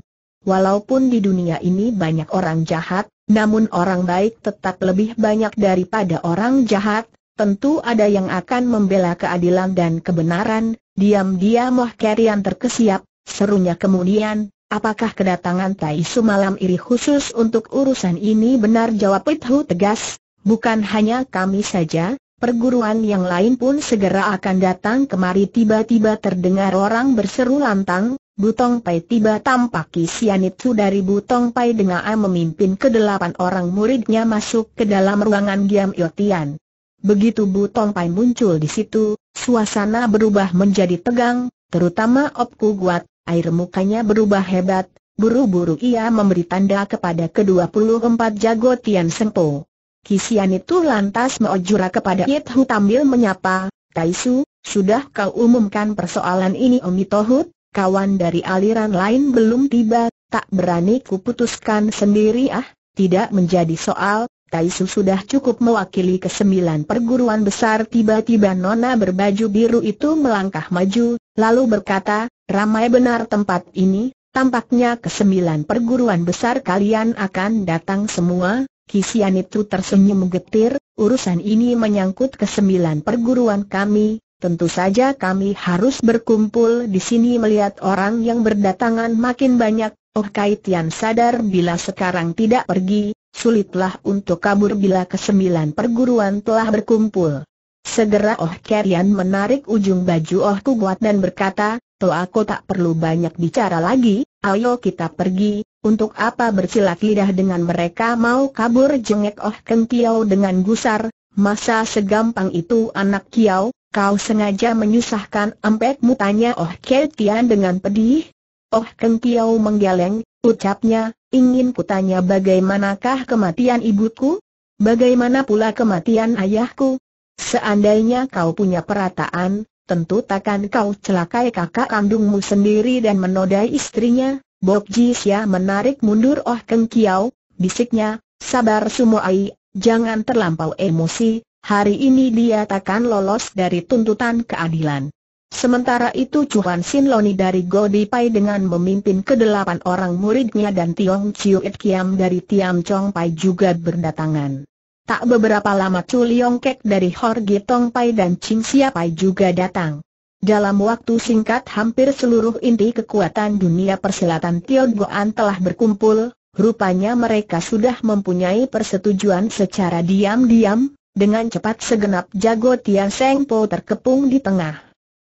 Walaupun di dunia ini banyak orang jahat, namun orang baik tetap lebih banyak daripada orang jahat, tentu ada yang akan membela keadilan dan kebenaran, diam-diam Wah Kerian terkesiap, serunya kemudian, apakah kedatangan Tai Su malam ini khusus untuk urusan ini benar jawab Pithu tegas, bukan hanya kami saja, Perguruan yang lain pun segera akan datang kemari tiba-tiba terdengar orang berseru lantang, Butong Pai tiba tampak Sianitsu dari Butong Pai A memimpin kedelapan orang muridnya masuk ke dalam ruangan Giam Yotian. Begitu Butong Pai muncul di situ, suasana berubah menjadi tegang, terutama Op Guat, air mukanya berubah hebat, buru-buru ia memberi tanda kepada ke-24 jago Tian Sengpo. Kisian itu lantas meojura kepada Yit Hu Tambil menyapa, Taisu, sudah kau umumkan persoalan ini Omi Tohut, kawan dari aliran lain belum tiba, tak berani kuputuskan sendiri ah, tidak menjadi soal, Taisu sudah cukup mewakili kesembilan perguruan besar tiba-tiba Nona berbaju biru itu melangkah maju, lalu berkata, ramai benar tempat ini, tampaknya kesembilan perguruan besar kalian akan datang semua, Kisian itu tersenyum getir, urusan ini menyangkut kesembilan perguruan kami, tentu saja kami harus berkumpul di sini melihat orang yang berdatangan makin banyak, Oh Kaitian sadar bila sekarang tidak pergi, sulitlah untuk kabur bila kesembilan perguruan telah berkumpul. Segera Oh Kerian menarik ujung baju Oh Kuguat dan berkata, Toh aku tak perlu banyak bicara lagi, ayo kita pergi, untuk apa bersilat lidah dengan mereka mau kabur jengek Oh Keng Kiao dengan gusar, masa segampang itu anak Kiao, kau sengaja menyusahkan empekmu tanya Oh keltian dengan pedih? Oh Keng Kiao menggeleng, ucapnya, ingin kutanya bagaimanakah kematian ibuku? Bagaimana pula kematian ayahku? Seandainya kau punya perataan, tentu takkan kau celakai kakak kandungmu sendiri dan menodai istrinya. Bok Ji Sia menarik mundur Oh Keng Kiao, bisiknya, sabar Sumoai, jangan terlampau emosi, hari ini dia takkan lolos dari tuntutan keadilan. Sementara itu Chuan Sin Loni dari Godi Pai dengan memimpin kedelapan orang muridnya dan Tiong Chiu It Kiam dari Tiam Chong Pai juga berdatangan. Tak beberapa lama Chu Liong Kek dari Hor Gitong Pai dan Ching Sia Pai juga datang. Dalam waktu singkat hampir seluruh inti kekuatan dunia persilatan Tionggoan telah berkumpul, rupanya mereka sudah mempunyai persetujuan secara diam-diam, dengan cepat segenap jago Tian Seng Po terkepung di tengah.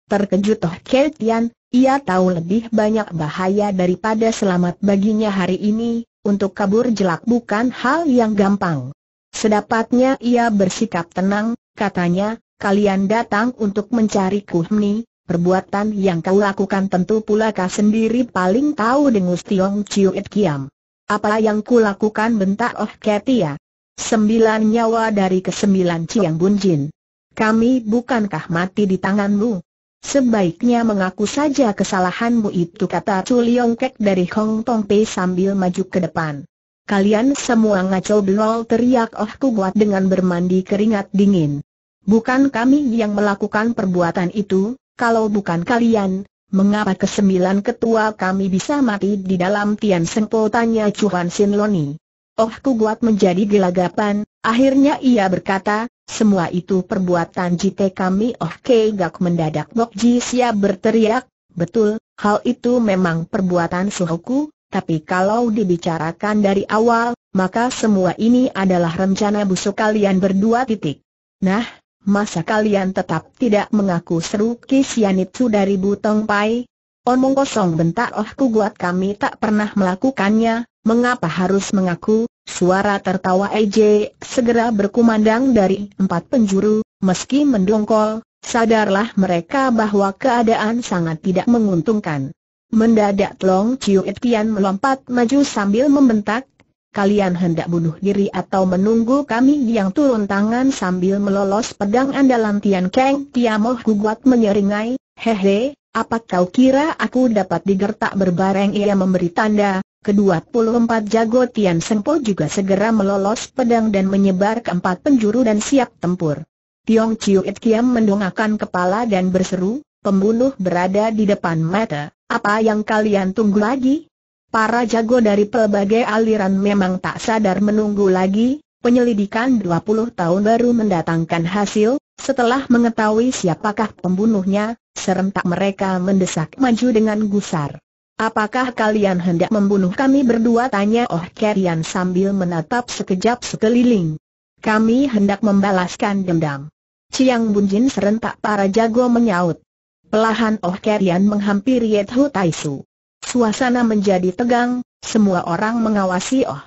Terkejut Toh Ke Tian, ia tahu lebih banyak bahaya daripada selamat baginya hari ini, untuk kabur jelak bukan hal yang gampang. Sedapatnya ia bersikap tenang, katanya, kalian datang untuk mencari Kuhni, perbuatan yang kau lakukan tentu pula kau sendiri paling tahu dengus Tiong It Kiam. Apa yang kulakukan bentak Oh Ketia? Ya? Sembilan nyawa dari kesembilan Ciang Bunjin. Kami bukankah mati di tanganmu? Sebaiknya mengaku saja kesalahanmu itu kata Chu Leong Kek dari Hong Tong Pei sambil maju ke depan. Kalian semua ngaco belol teriak Oh Kubuat dengan bermandi keringat dingin. Bukan kami yang melakukan perbuatan itu, kalau bukan kalian, mengapa kesembilan ketua kami bisa mati di dalam Tian Sengpo tanya Chuan Sin Loni. Oh kuat menjadi gelagapan, akhirnya ia berkata, semua itu perbuatan jite kami Oh gak mendadak Bok Ji Sia berteriak, betul, hal itu memang perbuatan suhuku, tapi kalau dibicarakan dari awal, maka semua ini adalah rencana busuk kalian berdua titik. Nah, masa kalian tetap tidak mengaku seru Kisianitsu dari Butong Pai? Omong kosong bentak oh buat kami tak pernah melakukannya, mengapa harus mengaku? Suara tertawa EJ segera berkumandang dari empat penjuru, meski mendongkol, sadarlah mereka bahwa keadaan sangat tidak menguntungkan. Mendadak Long Chiu Etian melompat maju sambil membentak, kalian hendak bunuh diri atau menunggu kami yang turun tangan sambil melolos pedang andalan Tian Kang Tiamoh kuat menyeringai, hehe, apa kau kira aku dapat digertak berbareng ia memberi tanda, kedua puluh empat jago Tian Senpo juga segera melolos pedang dan menyebar ke empat penjuru dan siap tempur. Tiong Chiu It Kiam mendongakkan kepala dan berseru, pembunuh berada di depan mata, apa yang kalian tunggu lagi? Para jago dari pelbagai aliran memang tak sadar menunggu lagi, penyelidikan 20 tahun baru mendatangkan hasil, setelah mengetahui siapakah pembunuhnya, serentak mereka mendesak maju dengan gusar. Apakah kalian hendak membunuh kami berdua? Tanya Oh Kerian sambil menatap sekejap sekeliling. Kami hendak membalaskan dendam. Ciang Bunjin serentak para jago menyaut. Pelahan Oh Kerian menghampiri Yet Hu Taisu. Suasana menjadi tegang, semua orang mengawasi Oh.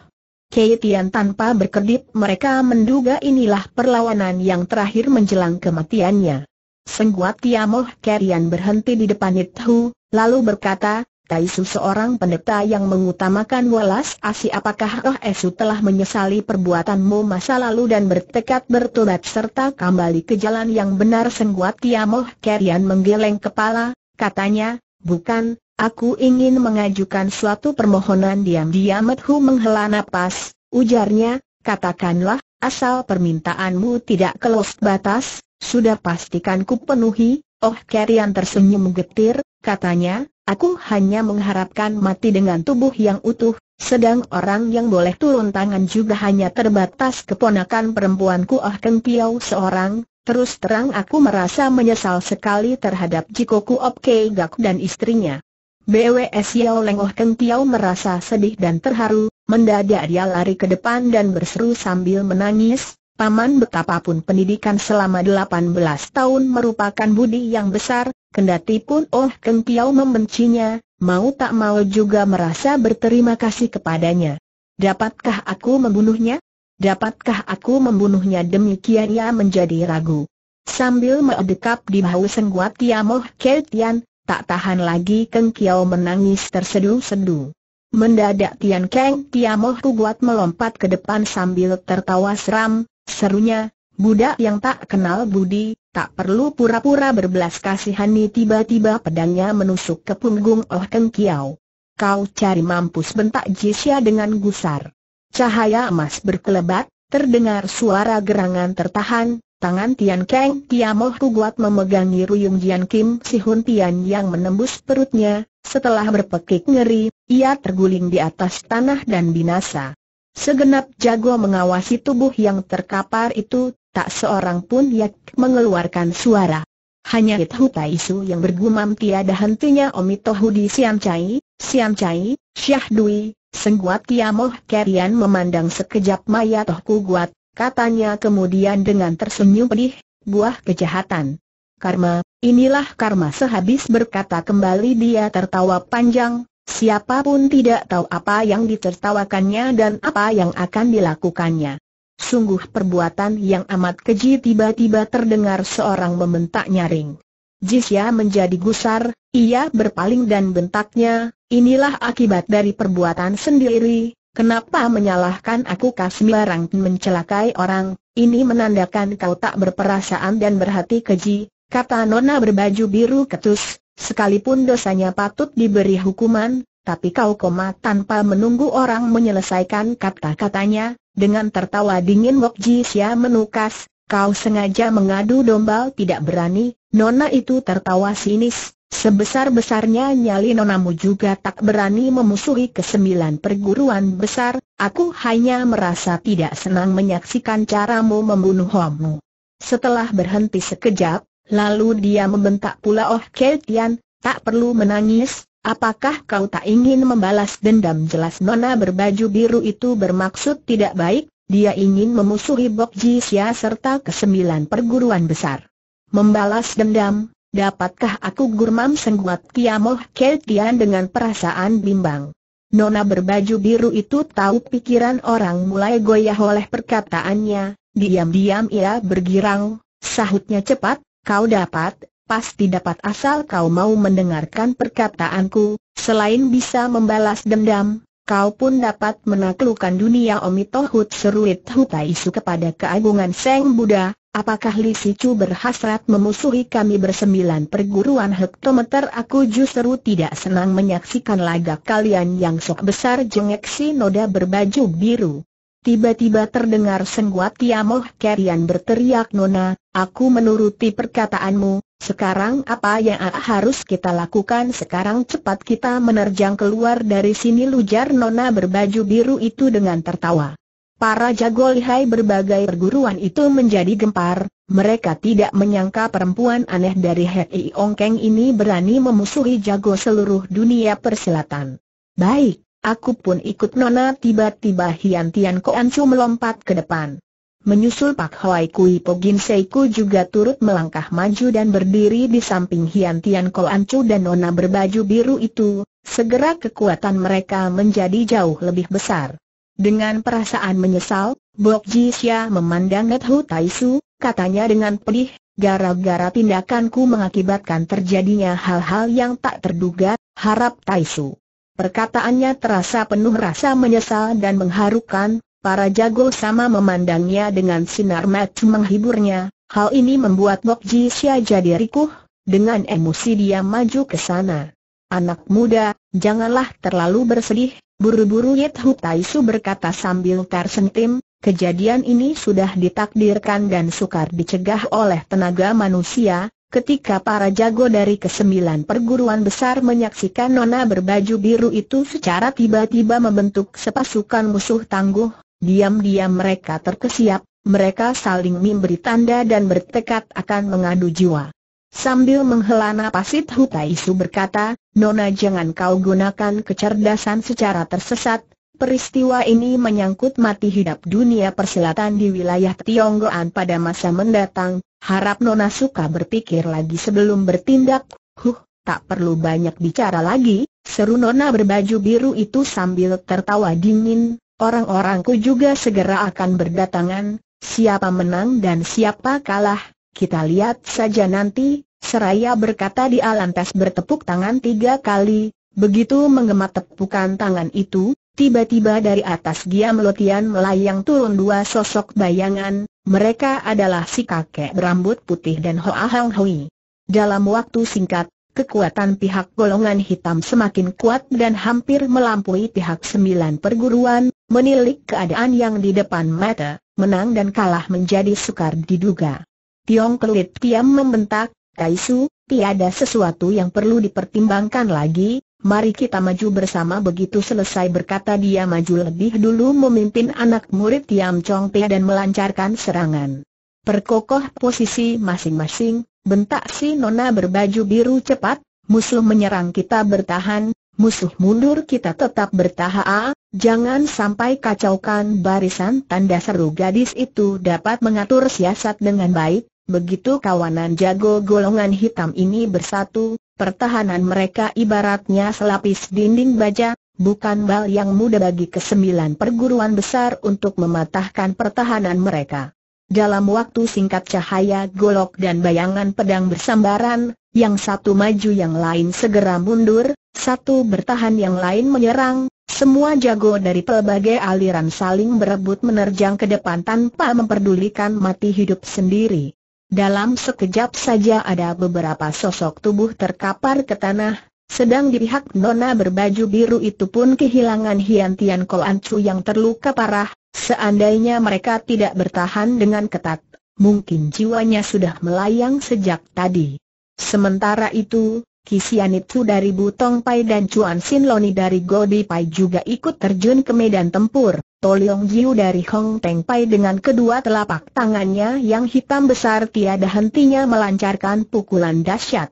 Keitian tanpa berkedip mereka menduga inilah perlawanan yang terakhir menjelang kematiannya. Sengguat Tiamoh Kerian berhenti di depan Itu, lalu berkata, Taisu seorang pendeta yang mengutamakan welas asih apakah Oh Esu telah menyesali perbuatanmu masa lalu dan bertekad bertobat serta kembali ke jalan yang benar Sengguat Tiamoh Kerian menggeleng kepala, katanya, bukan, Aku ingin mengajukan suatu permohonan diam-diam Medhu menghela nafas. ujarnya, katakanlah, asal permintaanmu tidak kelos batas, sudah pastikan ku penuhi, oh Kerian tersenyum getir, katanya, aku hanya mengharapkan mati dengan tubuh yang utuh, sedang orang yang boleh turun tangan juga hanya terbatas keponakan perempuanku Oh Keng Piau seorang, terus terang aku merasa menyesal sekali terhadap Jikoku Opke oh, Gak dan istrinya. BWS Yao Lengoh Keng Tiau merasa sedih dan terharu, mendadak dia lari ke depan dan berseru sambil menangis, Paman betapapun pendidikan selama 18 tahun merupakan budi yang besar, kendati pun Oh Keng Tiau membencinya, mau tak mau juga merasa berterima kasih kepadanya. Dapatkah aku membunuhnya? Dapatkah aku membunuhnya demikian ia menjadi ragu. Sambil mendekap di bahu sengguat Tiamoh Keltian, Tak tahan lagi Keng Kiao menangis tersedu sedu Mendadak Tian Keng Kiamoh buat melompat ke depan sambil tertawa seram, serunya, budak yang tak kenal budi, tak perlu pura-pura berbelas kasihani tiba-tiba pedangnya menusuk ke punggung Oh Keng Kiao. Kau cari mampus bentak Jisya dengan gusar. Cahaya emas berkelebat, terdengar suara gerangan tertahan, Tangan Tian Kang Tiamoh kuat memegangi Ruyung Jian Kim Si Hun Tian yang menembus perutnya, setelah berpekik ngeri, ia terguling di atas tanah dan binasa. Segenap jago mengawasi tubuh yang terkapar itu, tak seorang pun yang mengeluarkan suara. Hanya Tai Taisu yang bergumam tiada hentinya Omitohu di Siam Chai, Siam Chai, Syah Dui, Sengguat Tiamoh Kerian memandang sekejap Maya Toh Kuguat, katanya kemudian dengan tersenyum pedih, buah kejahatan. Karma, inilah karma sehabis berkata kembali dia tertawa panjang, siapapun tidak tahu apa yang ditertawakannya dan apa yang akan dilakukannya. Sungguh perbuatan yang amat keji tiba-tiba terdengar seorang membentak nyaring. Jisya menjadi gusar, ia berpaling dan bentaknya, inilah akibat dari perbuatan sendiri, Kenapa menyalahkan aku kasmarang mencelakai orang, ini menandakan kau tak berperasaan dan berhati keji, kata Nona berbaju biru ketus, sekalipun dosanya patut diberi hukuman, tapi kau koma tanpa menunggu orang menyelesaikan kata-katanya, dengan tertawa dingin Wok Ji Xia menukas, kau sengaja mengadu domba tidak berani, Nona itu tertawa sinis, Sebesar-besarnya nyali nonamu juga tak berani memusuhi kesembilan perguruan besar, aku hanya merasa tidak senang menyaksikan caramu membunuh homu. Setelah berhenti sekejap, lalu dia membentak pula Oh Keltian, tak perlu menangis, apakah kau tak ingin membalas dendam jelas nona berbaju biru itu bermaksud tidak baik, dia ingin memusuhi Bok Ji Sia serta kesembilan perguruan besar. Membalas dendam, Dapatkah aku gurmam sengguat Kiamoh keltian dengan perasaan bimbang? Nona berbaju biru itu tahu pikiran orang mulai goyah oleh perkataannya, diam-diam ia bergirang, sahutnya cepat, kau dapat, pasti dapat asal kau mau mendengarkan perkataanku, selain bisa membalas dendam, kau pun dapat menaklukkan dunia Omitohut seruit Hutaisu kepada keagungan Seng Buddha, Apakah Li Sicu berhasrat memusuhi kami bersembilan perguruan hektometer? Aku justru tidak senang menyaksikan laga kalian yang sok besar jengek si noda berbaju biru. Tiba-tiba terdengar sengguat Tiamoh Kerian berteriak Nona, aku menuruti perkataanmu, sekarang apa yang harus kita lakukan sekarang cepat kita menerjang keluar dari sini lujar Nona berbaju biru itu dengan tertawa. Para jago lihai berbagai perguruan itu menjadi gempar, mereka tidak menyangka perempuan aneh dari Hei Ongkeng ini berani memusuhi jago seluruh dunia persilatan. Baik, aku pun ikut Nona tiba-tiba Hian Tian Koancu melompat ke depan. Menyusul Pak Hoai Kui Pogin Seiku juga turut melangkah maju dan berdiri di samping Hian Tian Koancu dan Nona berbaju biru itu, segera kekuatan mereka menjadi jauh lebih besar. Dengan perasaan menyesal, Bok Xia memandang Net Hu Tai Su, katanya dengan pedih, gara-gara tindakanku mengakibatkan terjadinya hal-hal yang tak terduga, harap Tai Su. Perkataannya terasa penuh rasa menyesal dan mengharukan, para jago sama memandangnya dengan sinar mata menghiburnya, hal ini membuat Bok Xia jadi rikuh, dengan emosi dia maju ke sana. Anak muda, janganlah terlalu bersedih, buru-buru Yit Hu Taisu berkata sambil tersentim, kejadian ini sudah ditakdirkan dan sukar dicegah oleh tenaga manusia, ketika para jago dari kesembilan perguruan besar menyaksikan nona berbaju biru itu secara tiba-tiba membentuk sepasukan musuh tangguh, diam-diam mereka terkesiap, mereka saling memberi tanda dan bertekad akan mengadu jiwa. Sambil menghela napas Itu Taisu berkata, Nona jangan kau gunakan kecerdasan secara tersesat, peristiwa ini menyangkut mati hidup dunia persilatan di wilayah Tionggoan pada masa mendatang, harap Nona suka berpikir lagi sebelum bertindak, huh, tak perlu banyak bicara lagi, seru Nona berbaju biru itu sambil tertawa dingin, orang-orangku juga segera akan berdatangan, siapa menang dan siapa kalah, kita lihat saja nanti, seraya berkata di lantas bertepuk tangan tiga kali, begitu mengemat tepukan tangan itu, tiba-tiba dari atas Giam Lotian melayang turun dua sosok bayangan, mereka adalah si kakek berambut putih dan Hoa Hang Hui. Dalam waktu singkat, kekuatan pihak golongan hitam semakin kuat dan hampir melampaui pihak sembilan perguruan, menilik keadaan yang di depan mata, menang dan kalah menjadi sukar diduga. Tiong Kelit Tiam membentak, Kaisu, tiada sesuatu yang perlu dipertimbangkan lagi, mari kita maju bersama begitu selesai berkata dia maju lebih dulu memimpin anak murid Tiam Chong Pei dan melancarkan serangan. Perkokoh posisi masing-masing, bentak si Nona berbaju biru cepat, musuh menyerang kita bertahan, Musuh mundur kita tetap bertahan, jangan sampai kacaukan barisan tanda seru gadis itu dapat mengatur siasat dengan baik, begitu kawanan jago golongan hitam ini bersatu, pertahanan mereka ibaratnya selapis dinding baja, bukan bal yang mudah bagi kesembilan perguruan besar untuk mematahkan pertahanan mereka. Dalam waktu singkat cahaya golok dan bayangan pedang bersambaran, yang satu maju yang lain segera mundur, satu bertahan yang lain menyerang, semua jago dari pelbagai aliran saling berebut menerjang ke depan tanpa memperdulikan mati hidup sendiri. Dalam sekejap saja ada beberapa sosok tubuh terkapar ke tanah, sedang di pihak nona berbaju biru itu pun kehilangan Hian Tian Chu yang terluka parah, seandainya mereka tidak bertahan dengan ketat, mungkin jiwanya sudah melayang sejak tadi. Sementara itu, Kisian dari Butong Pai dan Chuan Sin Loni dari Godi Pai juga ikut terjun ke medan tempur. Toliong Jiu dari Hong Teng Pai dengan kedua telapak tangannya yang hitam besar tiada hentinya melancarkan pukulan dahsyat.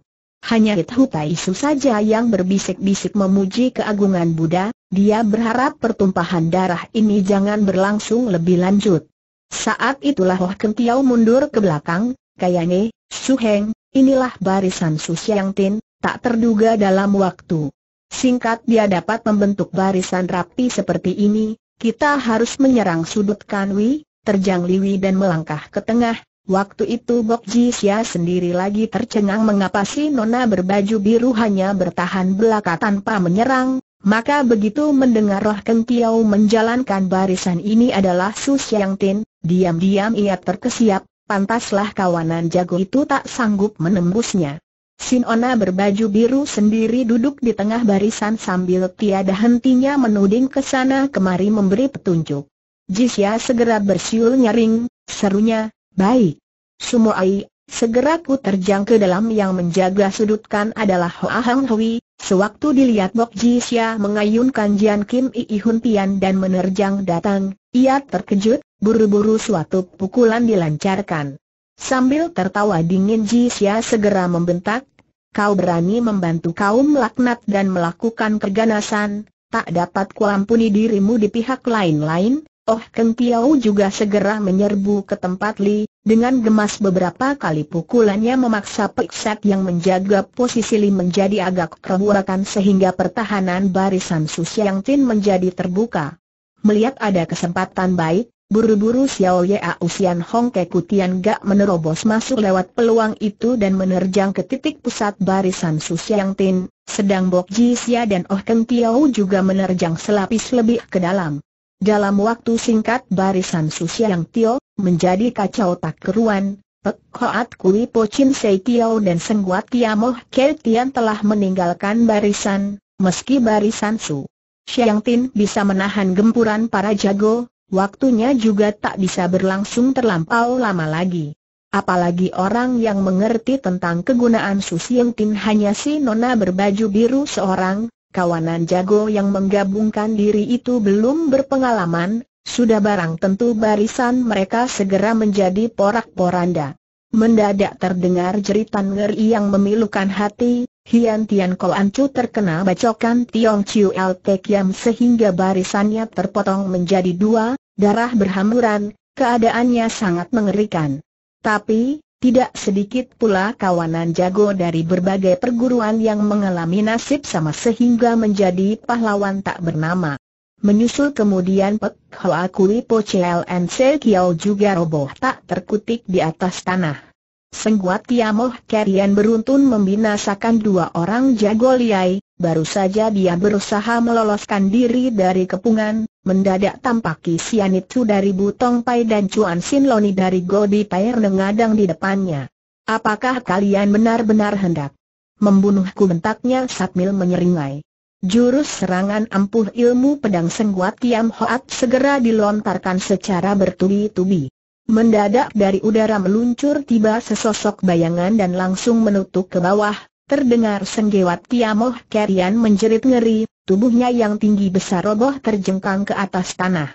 Hanya Hithu Taisu saja yang berbisik-bisik memuji keagungan Buddha, dia berharap pertumpahan darah ini jangan berlangsung lebih lanjut. Saat itulah Hoh Kentiau mundur ke belakang, kayaknya, Su Heng, Inilah barisan Susiang Tin, tak terduga dalam waktu. Singkat dia dapat membentuk barisan rapi seperti ini, kita harus menyerang sudut Kanwi, terjang Liwi dan melangkah ke tengah. Waktu itu Bok Jisya sendiri lagi tercengang mengapa si Nona berbaju biru hanya bertahan belaka tanpa menyerang, maka begitu mendengar Roh Keng menjalankan barisan ini adalah Su Xiang Tin, diam-diam ia terkesiap, pantaslah kawanan jago itu tak sanggup menembusnya. Sinona berbaju biru sendiri duduk di tengah barisan sambil tiada hentinya menuding ke sana kemari memberi petunjuk. Jisya segera bersiul nyaring, serunya, baik. Sumoai, segera ku terjang ke dalam yang menjaga sudutkan adalah Hoa Hang Hui. Sewaktu dilihat Bok Jisya mengayunkan Jian Kim Ii Hun Pian dan menerjang datang, ia terkejut, buru-buru suatu pukulan dilancarkan. Sambil tertawa dingin Ji Xia segera membentak, kau berani membantu kaum laknat dan melakukan keganasan, tak dapat kuampuni dirimu di pihak lain-lain, Oh Keng Piao juga segera menyerbu ke tempat Li, dengan gemas beberapa kali pukulannya memaksa Pekset yang menjaga posisi Li menjadi agak keruakan sehingga pertahanan barisan Su Xiang Tin menjadi terbuka. Melihat ada kesempatan baik, Buru-buru Xiao Yao Xian Hong Ke Kekutian gak menerobos masuk lewat peluang itu dan menerjang ke titik pusat barisan Su Xiang Tin, sedang Bok Ji Xia dan Oh Keng Tiao juga menerjang selapis lebih ke dalam. Dalam waktu singkat barisan Su Xiang Tio, menjadi kacau tak keruan, Pek Hoat Kui Po Chin Sei Tiao dan Sengguat Tiamoh Ke Tian telah meninggalkan barisan, meski barisan Su Xiang Tin bisa menahan gempuran para jago, waktunya juga tak bisa berlangsung terlampau lama lagi. Apalagi orang yang mengerti tentang kegunaan Su Sieng Tin hanya si Nona berbaju biru seorang, kawanan jago yang menggabungkan diri itu belum berpengalaman, sudah barang tentu barisan mereka segera menjadi porak-poranda. Mendadak terdengar jeritan ngeri yang memilukan hati, Hian Tian Ko Chu terkena bacokan Tiong Chiu El Tek Yam sehingga barisannya terpotong menjadi dua, darah berhamburan, keadaannya sangat mengerikan. Tapi, tidak sedikit pula kawanan jago dari berbagai perguruan yang mengalami nasib sama sehingga menjadi pahlawan tak bernama. Menyusul kemudian Pek Hoa Kui Po Se Kiao juga roboh tak terkutik di atas tanah. Sengguat Tiamoh Kerian beruntun membinasakan dua orang jago liai, baru saja dia berusaha meloloskan diri dari kepungan, Mendadak tampak Kisian itu dari Butong Pai dan Chuan Sin Loni dari Godi Pai mengadang di depannya. Apakah kalian benar-benar hendak membunuhku bentaknya Satmil menyeringai. Jurus serangan ampuh ilmu pedang sengguat Kiam Hoat segera dilontarkan secara bertubi-tubi. Mendadak dari udara meluncur tiba sesosok bayangan dan langsung menutup ke bawah, terdengar senggiwat Kiamoh Kerian menjerit ngeri, Tubuhnya yang tinggi besar roboh terjengkang ke atas tanah.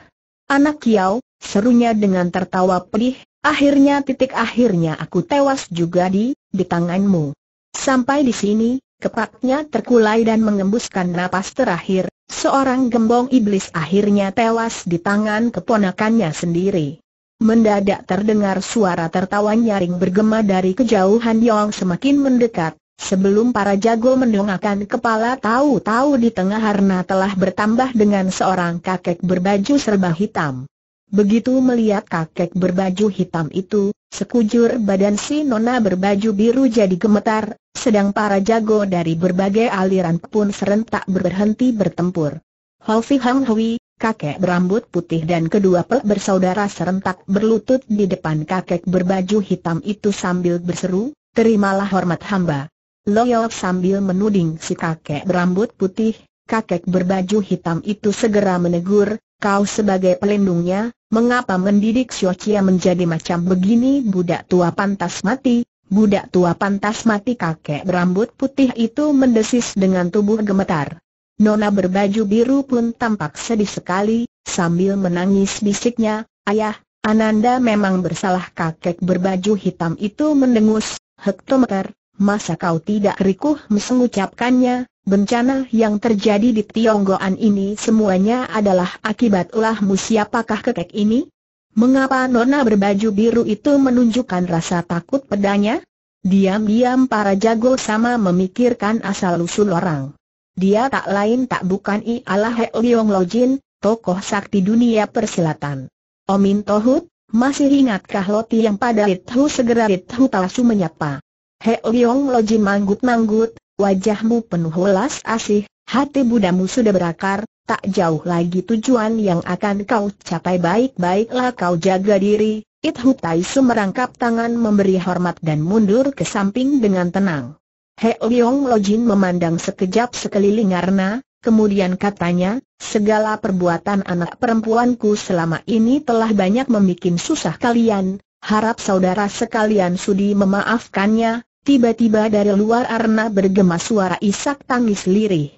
Anak kiau, serunya dengan tertawa pedih, akhirnya titik akhirnya aku tewas juga di, di tanganmu. Sampai di sini, kepaknya terkulai dan mengembuskan napas terakhir, seorang gembong iblis akhirnya tewas di tangan keponakannya sendiri. Mendadak terdengar suara tertawa nyaring bergema dari kejauhan Yong semakin mendekat, Sebelum para jago mendongakkan kepala tahu-tahu di tengah Harna telah bertambah dengan seorang kakek berbaju serba hitam. Begitu melihat kakek berbaju hitam itu, sekujur badan si nona berbaju biru jadi gemetar, sedang para jago dari berbagai aliran pun serentak berhenti bertempur. Holfi Hang Hui, kakek berambut putih dan kedua pel bersaudara serentak berlutut di depan kakek berbaju hitam itu sambil berseru, Terimalah hormat hamba. Loyok sambil menuding si kakek berambut putih, kakek berbaju hitam itu segera menegur, kau sebagai pelindungnya, mengapa mendidik Xiochia menjadi macam begini budak tua pantas mati, budak tua pantas mati kakek berambut putih itu mendesis dengan tubuh gemetar. Nona berbaju biru pun tampak sedih sekali, sambil menangis bisiknya, ayah, Ananda memang bersalah kakek berbaju hitam itu mendengus, hektometer, masa kau tidak rikuh mengucapkannya, bencana yang terjadi di Tionggoan ini semuanya adalah akibat ulahmu siapakah kekek ini? Mengapa nona berbaju biru itu menunjukkan rasa takut pedanya? Diam-diam para jago sama memikirkan asal-usul orang. Dia tak lain tak bukan ialah Liong Lo Lojin, tokoh sakti dunia persilatan. Omin Tohut, masih ingatkah Loti yang pada itu segera Rithu Palsu menyapa? He Leong Loji manggut-manggut, wajahmu penuh welas asih, hati budamu sudah berakar, tak jauh lagi tujuan yang akan kau capai baik-baiklah kau jaga diri. It Hu Tai Su merangkap tangan memberi hormat dan mundur ke samping dengan tenang. He Leong Lojin memandang sekejap sekeliling karena, kemudian katanya, segala perbuatan anak perempuanku selama ini telah banyak membuat susah kalian, harap saudara sekalian sudi memaafkannya, Tiba-tiba dari luar arena bergema suara isak tangis lirih.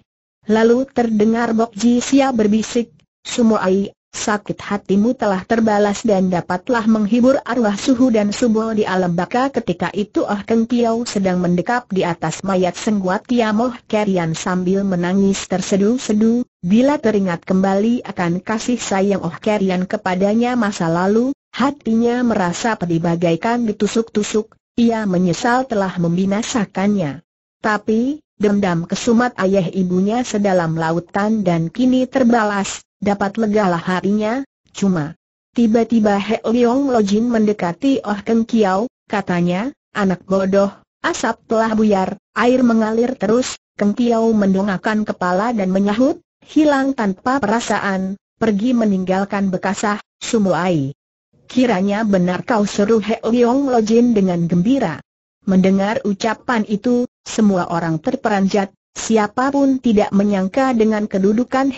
Lalu terdengar Bok Ji Sia berbisik, Sumoai, sakit hatimu telah terbalas dan dapatlah menghibur arwah suhu dan subuh di alam baka ketika itu Oh Keng Piau sedang mendekap di atas mayat sengguat Tiamoh Kerian sambil menangis tersedu-sedu, bila teringat kembali akan kasih sayang Oh Kerian kepadanya masa lalu, hatinya merasa pedih bagaikan ditusuk-tusuk, ia menyesal telah membinasakannya. Tapi, dendam kesumat ayah ibunya sedalam lautan dan kini terbalas, dapat legalah harinya, cuma. Tiba-tiba He Leong Lojin mendekati Oh Keng Kiao, katanya, anak bodoh, asap telah buyar, air mengalir terus, Keng Kiao mendongakkan kepala dan menyahut, hilang tanpa perasaan, pergi meninggalkan Bekasah, air. Kiranya benar kau seru Lo Lojin dengan gembira. Mendengar ucapan itu, semua orang terperanjat, siapapun tidak menyangka dengan kedudukan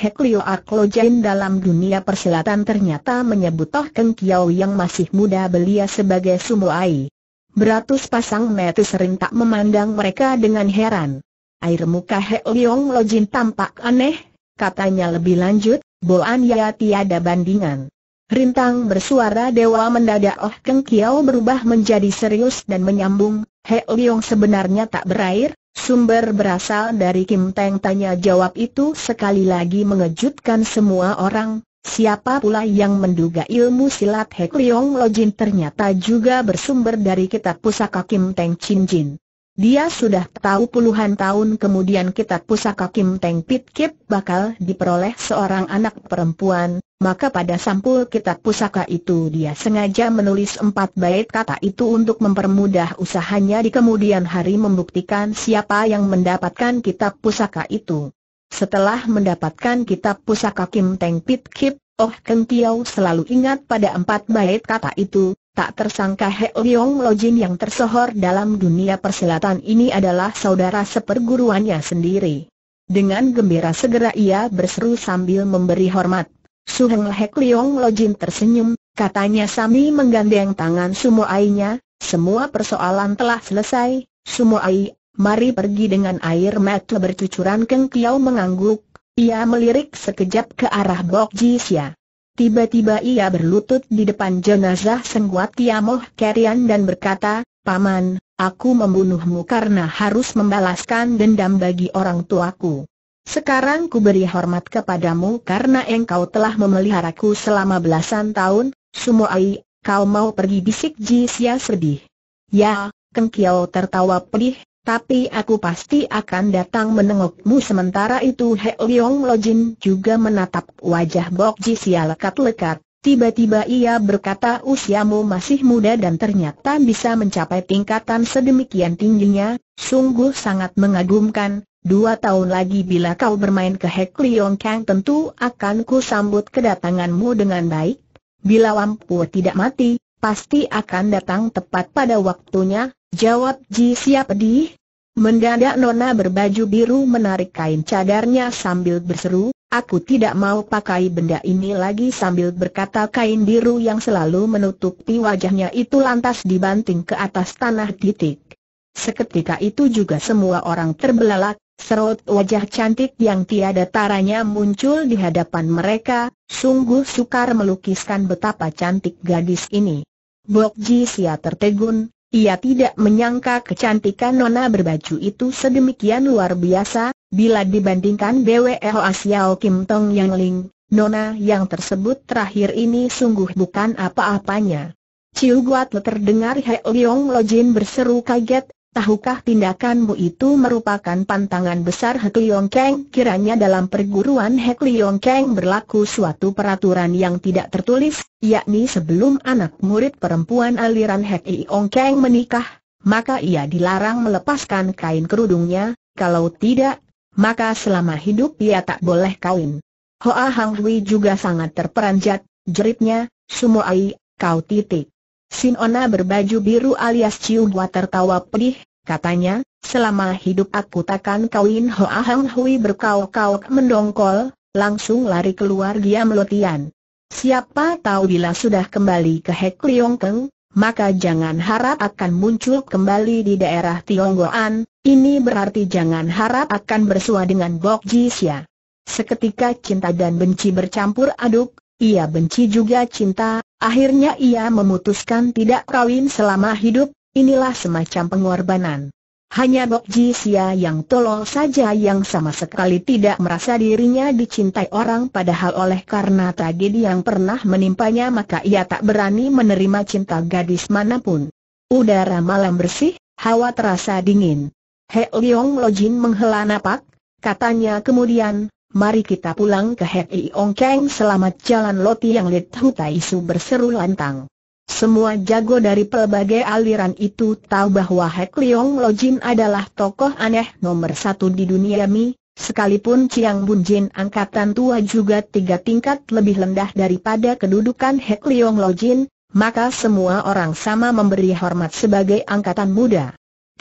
Lo Jin dalam dunia persilatan ternyata menyebut Toh Keng Kiao yang masih muda belia sebagai Sumuai. Beratus pasang mata tak memandang mereka dengan heran. Air muka Lo Lojin tampak aneh, katanya lebih lanjut, Boan ya tiada bandingan. Rintang bersuara dewa mendadak Oh Keng Kiao berubah menjadi serius dan menyambung, He Liong sebenarnya tak berair, sumber berasal dari Kim Teng tanya jawab itu sekali lagi mengejutkan semua orang, siapa pula yang menduga ilmu silat He Liong Lojin ternyata juga bersumber dari kitab pusaka Kim Teng Chin Jin. Dia sudah tahu puluhan tahun kemudian kitab pusaka Kim Teng Pit Kip bakal diperoleh seorang anak perempuan, maka pada sampul kitab pusaka itu dia sengaja menulis empat bait kata itu untuk mempermudah usahanya di kemudian hari membuktikan siapa yang mendapatkan kitab pusaka itu. Setelah mendapatkan kitab pusaka Kim Teng Pit Kip, Oh Keng Tiao selalu ingat pada empat bait kata itu, tak tersangka He Leong Jin yang tersohor dalam dunia persilatan ini adalah saudara seperguruannya sendiri. Dengan gembira segera ia berseru sambil memberi hormat Suheng Heng Hek Lojin tersenyum, katanya Sami menggandeng tangan ainya, semua persoalan telah selesai, Ai, mari pergi dengan air mata bercucuran Keng Kiao mengangguk, ia melirik sekejap ke arah Bok Jisya. Tiba-tiba ia berlutut di depan jenazah Sengguat Tiamoh Kerian dan berkata, Paman, aku membunuhmu karena harus membalaskan dendam bagi orang tuaku. Sekarang ku beri hormat kepadamu karena engkau telah memeliharaku selama belasan tahun, Sumoai, kau mau pergi bisik Sia sedih. Ya, Keng Kiao tertawa pedih, tapi aku pasti akan datang menengokmu sementara itu He Leong Jin juga menatap wajah Bok Jisia lekat-lekat. Tiba-tiba ia berkata usiamu masih muda dan ternyata bisa mencapai tingkatan sedemikian tingginya, sungguh sangat mengagumkan, Dua tahun lagi bila kau bermain ke Hek Leong Kang tentu akan ku sambut kedatanganmu dengan baik. Bila Wampu tidak mati, pasti akan datang tepat pada waktunya, jawab Ji Siap di. Mendadak Nona berbaju biru menarik kain cadarnya sambil berseru, Aku tidak mau pakai benda ini lagi sambil berkata kain biru yang selalu menutupi wajahnya itu lantas dibanting ke atas tanah titik. Seketika itu juga semua orang terbelalak, Serut wajah cantik yang tiada taranya muncul di hadapan mereka, sungguh sukar melukiskan betapa cantik gadis ini. Bok Ji Sia tertegun, ia tidak menyangka kecantikan nona berbaju itu sedemikian luar biasa, bila dibandingkan BWL Asiao Kim Tong Yang Ling, nona yang tersebut terakhir ini sungguh bukan apa-apanya. Ciu Guat terdengar He Leong Jin berseru kaget, Tahukah tindakanmu itu merupakan pantangan besar Hek Leong Kang? Kiranya dalam perguruan Hek Leong Kang berlaku suatu peraturan yang tidak tertulis, yakni sebelum anak murid perempuan aliran Hek Leong Kang menikah, maka ia dilarang melepaskan kain kerudungnya, kalau tidak, maka selama hidup ia tak boleh kawin. Hoa Hang Hui juga sangat terperanjat, jeritnya, Sumo Ai, kau titik. Sin Ona berbaju biru alias Ciu Gua tertawa pedih, katanya, selama hidup aku takkan kawin Hoa Hang Hui berkau-kau mendongkol, langsung lari keluar dia melotian. Siapa tahu bila sudah kembali ke Hek Liong Keng, maka jangan harap akan muncul kembali di daerah Tionggoan, ini berarti jangan harap akan bersua dengan Bok Jisya. Seketika cinta dan benci bercampur aduk, ia benci juga cinta, akhirnya ia memutuskan tidak kawin selama hidup, inilah semacam pengorbanan. Hanya Bok Ji Sia yang tolol saja yang sama sekali tidak merasa dirinya dicintai orang padahal oleh karena tragedi yang pernah menimpanya maka ia tak berani menerima cinta gadis manapun. Udara malam bersih, hawa terasa dingin. He Leong Jin menghela napak, katanya kemudian, Mari kita pulang ke I Ong Keng selamat jalan Loti yang Lid Hutai Su berseru lantang. Semua jago dari pelbagai aliran itu tahu bahwa Hek Leong Jin adalah tokoh aneh nomor satu di dunia Mi, sekalipun Chiang Bun Jin angkatan tua juga tiga tingkat lebih rendah daripada kedudukan Hek Leong Jin, maka semua orang sama memberi hormat sebagai angkatan muda.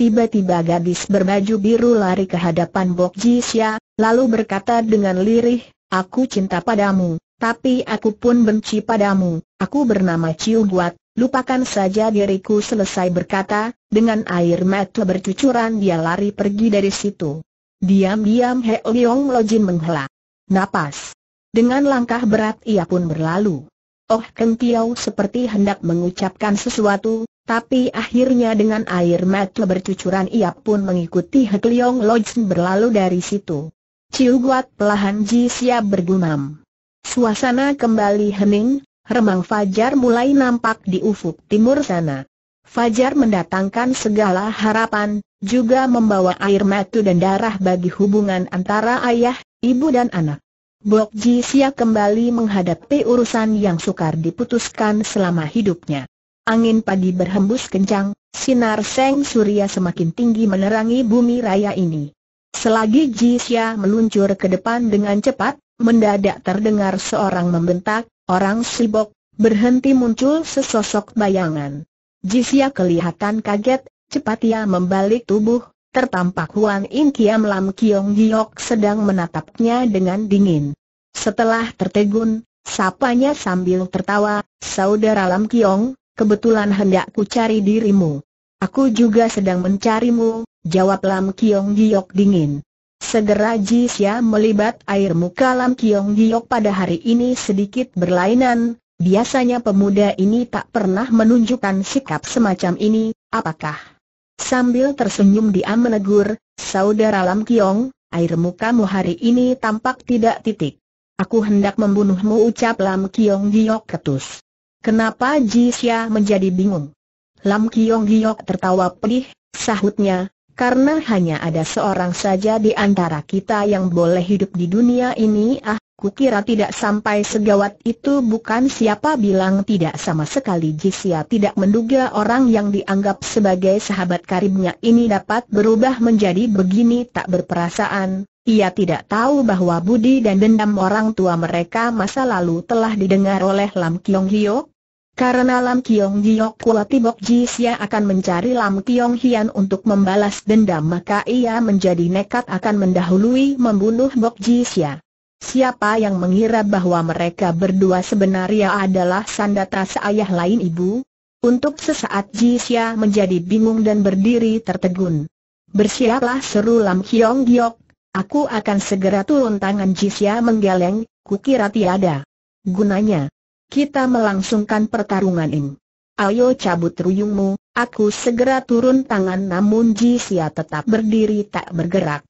Tiba-tiba gadis berbaju biru lari ke hadapan Bok Jisya, lalu berkata dengan lirih, Aku cinta padamu, tapi aku pun benci padamu, aku bernama Ciu Guat. lupakan saja diriku selesai berkata, dengan air mata bercucuran dia lari pergi dari situ. Diam-diam He Yong Lojin menghela. Napas. Dengan langkah berat ia pun berlalu. Oh Keng Tiau seperti hendak mengucapkan sesuatu, tapi akhirnya dengan air mata bercucuran ia pun mengikuti He Kliong Lojin berlalu dari situ. Ciu Guat pelahan Ji siap bergumam. Suasana kembali hening, remang fajar mulai nampak di ufuk timur sana. Fajar mendatangkan segala harapan, juga membawa air mata dan darah bagi hubungan antara ayah, ibu dan anak. Bok Ji Sia kembali menghadapi urusan yang sukar diputuskan selama hidupnya. Angin pagi berhembus kencang, sinar seng surya semakin tinggi menerangi bumi raya ini. Selagi Jisya meluncur ke depan dengan cepat, mendadak terdengar seorang membentak, orang sibok, berhenti muncul sesosok bayangan. Jisya kelihatan kaget, cepat ia membalik tubuh, tertampak Huan In Kiam Lam Kiong Giok sedang menatapnya dengan dingin. Setelah tertegun, sapanya sambil tertawa, saudara Lam Kiong, kebetulan hendak ku cari dirimu. Aku juga sedang mencarimu, jawab Lam Kiong Giok dingin. Segera Ji Xia melibat air muka Lam Kiong Giok pada hari ini sedikit berlainan, biasanya pemuda ini tak pernah menunjukkan sikap semacam ini, apakah? Sambil tersenyum dia menegur, Saudara Lam Kiong, air mukamu hari ini tampak tidak titik. Aku hendak membunuhmu ucap Lam Kiong Giok ketus. Kenapa Ji Xia menjadi bingung? Lam Kiong Giok tertawa pedih, sahutnya, karena hanya ada seorang saja di antara kita yang boleh hidup di dunia ini ah Kukira tidak sampai segawat itu bukan siapa bilang tidak sama sekali Jisya tidak menduga orang yang dianggap sebagai sahabat karibnya ini dapat berubah menjadi begini tak berperasaan. Ia tidak tahu bahwa budi dan dendam orang tua mereka masa lalu telah didengar oleh Lam Kiong Hyo. Karena Lam Kiong Hyo Tibok Jisya akan mencari Lam Kiong Hian untuk membalas dendam maka ia menjadi nekat akan mendahului membunuh Bok Jisya. Siapa yang mengira bahwa mereka berdua sebenarnya adalah sandata seayah lain ibu? Untuk sesaat Ji Xia menjadi bingung dan berdiri tertegun. Bersiaplah seru Lam Hyong Giok, aku akan segera turun tangan Ji Xia menggeleng, kukira tiada. Gunanya, kita melangsungkan pertarungan ini. Ayo cabut ruyungmu, aku segera turun tangan namun Ji Xia tetap berdiri tak bergerak.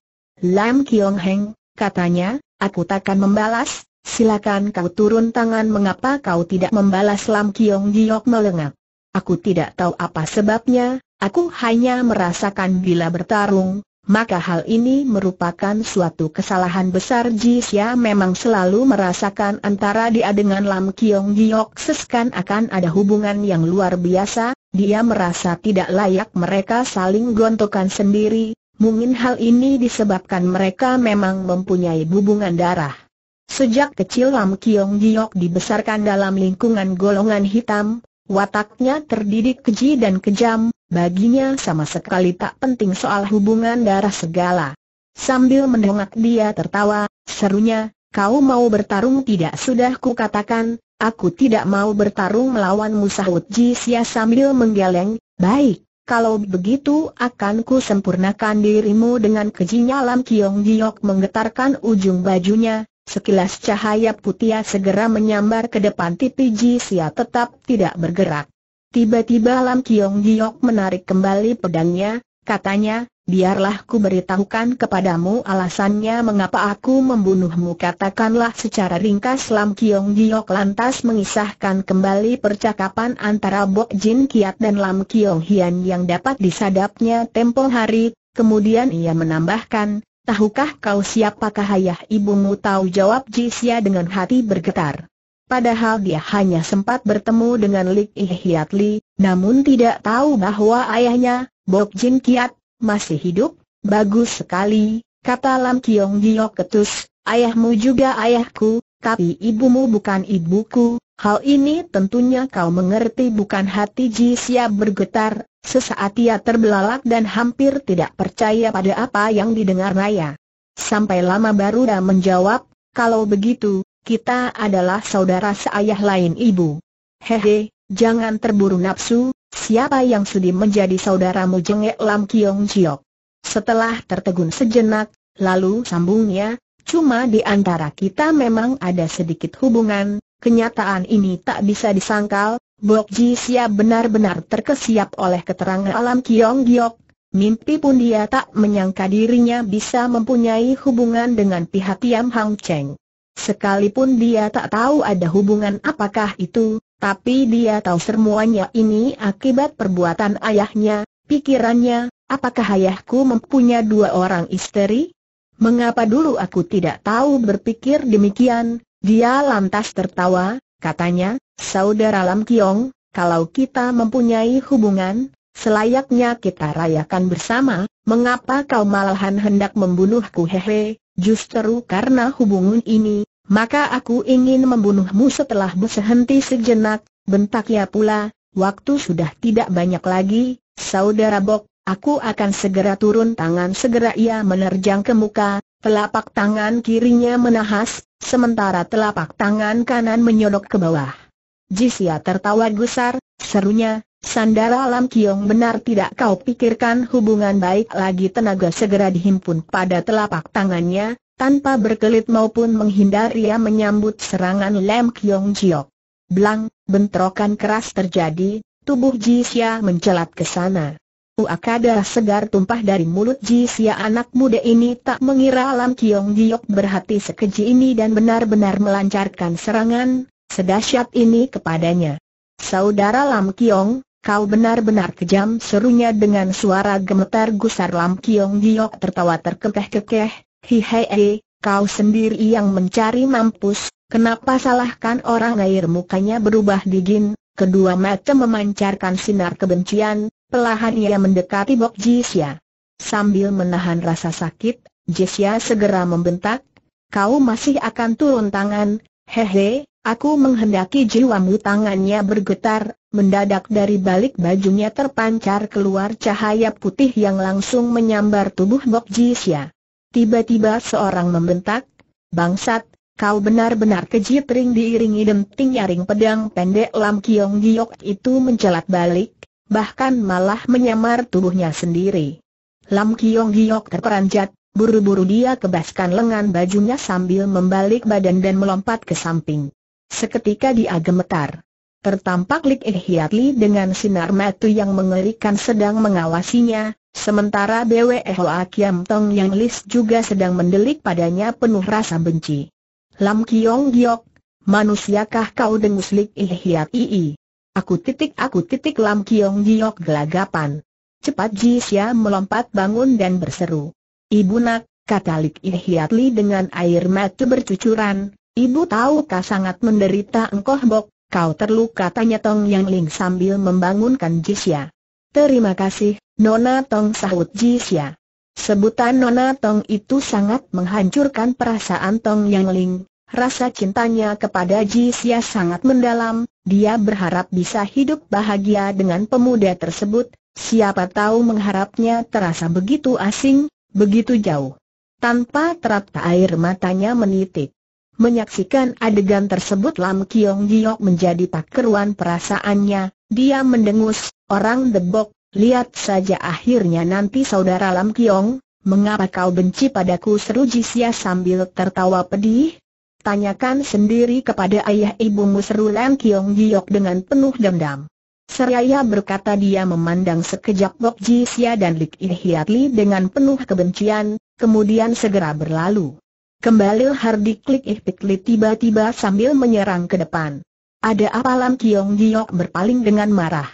Lam Kiong Heng, katanya, Aku takkan membalas, silakan kau turun tangan mengapa kau tidak membalas Lam Kiong Giok melengak. Aku tidak tahu apa sebabnya, aku hanya merasakan bila bertarung, maka hal ini merupakan suatu kesalahan besar Ji Jisya memang selalu merasakan antara dia dengan Lam Kiong Giok seskan akan ada hubungan yang luar biasa, dia merasa tidak layak mereka saling gontokan sendiri, Mungkin hal ini disebabkan mereka memang mempunyai hubungan darah. Sejak kecil Lam Kiong Giok dibesarkan dalam lingkungan golongan hitam, wataknya terdidik keji dan kejam, baginya sama sekali tak penting soal hubungan darah segala. Sambil mendongak dia tertawa, serunya, kau mau bertarung tidak sudah ku katakan. aku tidak mau bertarung melawan Musahut Ji Sia sambil menggeleng, baik, kalau begitu akan ku sempurnakan dirimu dengan kejinya Lam Kiong Giok menggetarkan ujung bajunya, sekilas cahaya putih segera menyambar ke depan tipi Ji tetap tidak bergerak. Tiba-tiba Lam Kiong Giok menarik kembali pedangnya, katanya, biarlah ku beritahukan kepadamu alasannya mengapa aku membunuhmu katakanlah secara ringkas Lam Kiong Giok lantas mengisahkan kembali percakapan antara Bok Jin Kiat dan Lam Kiong Hian yang dapat disadapnya tempo hari, kemudian ia menambahkan, tahukah kau siapakah ayah ibumu tahu jawab Jisya dengan hati bergetar. Padahal dia hanya sempat bertemu dengan Lik Ihiat Li, namun tidak tahu bahwa ayahnya, Bok Jin Kiat, masih hidup, bagus sekali, kata Lam Kiong Giok Ketus, ayahmu juga ayahku, tapi ibumu bukan ibuku, hal ini tentunya kau mengerti bukan hati Ji Siap bergetar, sesaat ia terbelalak dan hampir tidak percaya pada apa yang didengar Naya. Sampai lama baru dia menjawab, kalau begitu, kita adalah saudara seayah lain ibu. Hehe, jangan terburu nafsu, siapa yang sudi menjadi saudaramu jengek Lam Kiong Chiok. Setelah tertegun sejenak, lalu sambungnya, cuma di antara kita memang ada sedikit hubungan, kenyataan ini tak bisa disangkal, Bok Ji Sia benar-benar terkesiap oleh keterangan Lam Kiong Giok, Mimpi pun dia tak menyangka dirinya bisa mempunyai hubungan dengan pihak Tiam Hang Cheng. Sekalipun dia tak tahu ada hubungan apakah itu, tapi dia tahu semuanya ini akibat perbuatan ayahnya, pikirannya, apakah ayahku mempunyai dua orang istri? Mengapa dulu aku tidak tahu berpikir demikian? Dia lantas tertawa, katanya, Saudara Lam Kiong, kalau kita mempunyai hubungan, selayaknya kita rayakan bersama, mengapa kau malahan hendak membunuhku hehe, justru karena hubungan ini, maka aku ingin membunuhmu setelah berhenti sejenak, bentaknya pula, waktu sudah tidak banyak lagi, saudara Bok, aku akan segera turun tangan segera ia menerjang ke muka, telapak tangan kirinya menahas, sementara telapak tangan kanan menyodok ke bawah. Jisya tertawa gusar, serunya, Sandara Lam Kiong benar tidak kau pikirkan hubungan baik lagi tenaga segera dihimpun pada telapak tangannya, tanpa berkelit maupun menghindar ia menyambut serangan Lem Kyong Jiok. Blang, bentrokan keras terjadi, tubuh Ji Xia mencelat ke sana. Uaka segar tumpah dari mulut Ji Xia anak muda ini tak mengira Lam Kyong Jiok berhati sekeji ini dan benar-benar melancarkan serangan, sedahsyat ini kepadanya. Saudara Lam Kiong, Kau benar-benar kejam serunya dengan suara gemetar gusar Lam Kiong Giok tertawa terkekeh-kekeh, Hihehe, kau sendiri yang mencari mampus, kenapa salahkan orang air mukanya berubah dingin, kedua mata memancarkan sinar kebencian, pelahan ia mendekati Bok Jisya. Sambil menahan rasa sakit, Jisya segera membentak, kau masih akan turun tangan, hehe, aku menghendaki jiwamu tangannya bergetar, mendadak dari balik bajunya terpancar keluar cahaya putih yang langsung menyambar tubuh Bok Jisya. Tiba-tiba seorang membentak, Bangsat, kau benar-benar keji tering diiringi denting nyaring pedang pendek Lam Kiong Giok itu mencelat balik, bahkan malah menyamar tubuhnya sendiri. Lam Kiong Giok terperanjat, buru-buru dia kebaskan lengan bajunya sambil membalik badan dan melompat ke samping. Seketika dia gemetar. Tertampak Lik Eh dengan sinar mata yang mengerikan sedang mengawasinya, Sementara Bwe Hoa Kiam Tong Yang Lis juga sedang mendelik padanya penuh rasa benci. Lam Kiong Giok, manusiakah kau dengus lik ihiat ii? Aku titik aku titik Lam Kiong Giok gelagapan. Cepat Ji Jisya melompat bangun dan berseru. Ibu nak, kata Lik Ihiat Li dengan air mata bercucuran, ibu tahukah sangat menderita engkoh bok, kau terluka tanya Tong Yang Ling sambil membangunkan Ji Jisya. Terima kasih, Nona Tong sahut Ji Jisya. Sebutan Nona Tong itu sangat menghancurkan perasaan Tong Yang Ling. Rasa cintanya kepada Ji Jisya sangat mendalam, dia berharap bisa hidup bahagia dengan pemuda tersebut, siapa tahu mengharapnya terasa begitu asing, begitu jauh. Tanpa terapta air matanya menitik. Menyaksikan adegan tersebut Lam Kiong Giok menjadi tak keruan perasaannya, dia mendengus, orang debok, Lihat saja akhirnya nanti saudara Lam Kiong, mengapa kau benci padaku seru Jisya sambil tertawa pedih? Tanyakan sendiri kepada ayah ibumu seru Lam Kiong giok dengan penuh dendam. Seraya berkata dia memandang sekejap Bok Jisia dan Lik Ihiat Li dengan penuh kebencian, kemudian segera berlalu. Kembali Hardik Lik Ihpik Li tiba-tiba sambil menyerang ke depan. Ada apa Lam Kiong Giok berpaling dengan marah.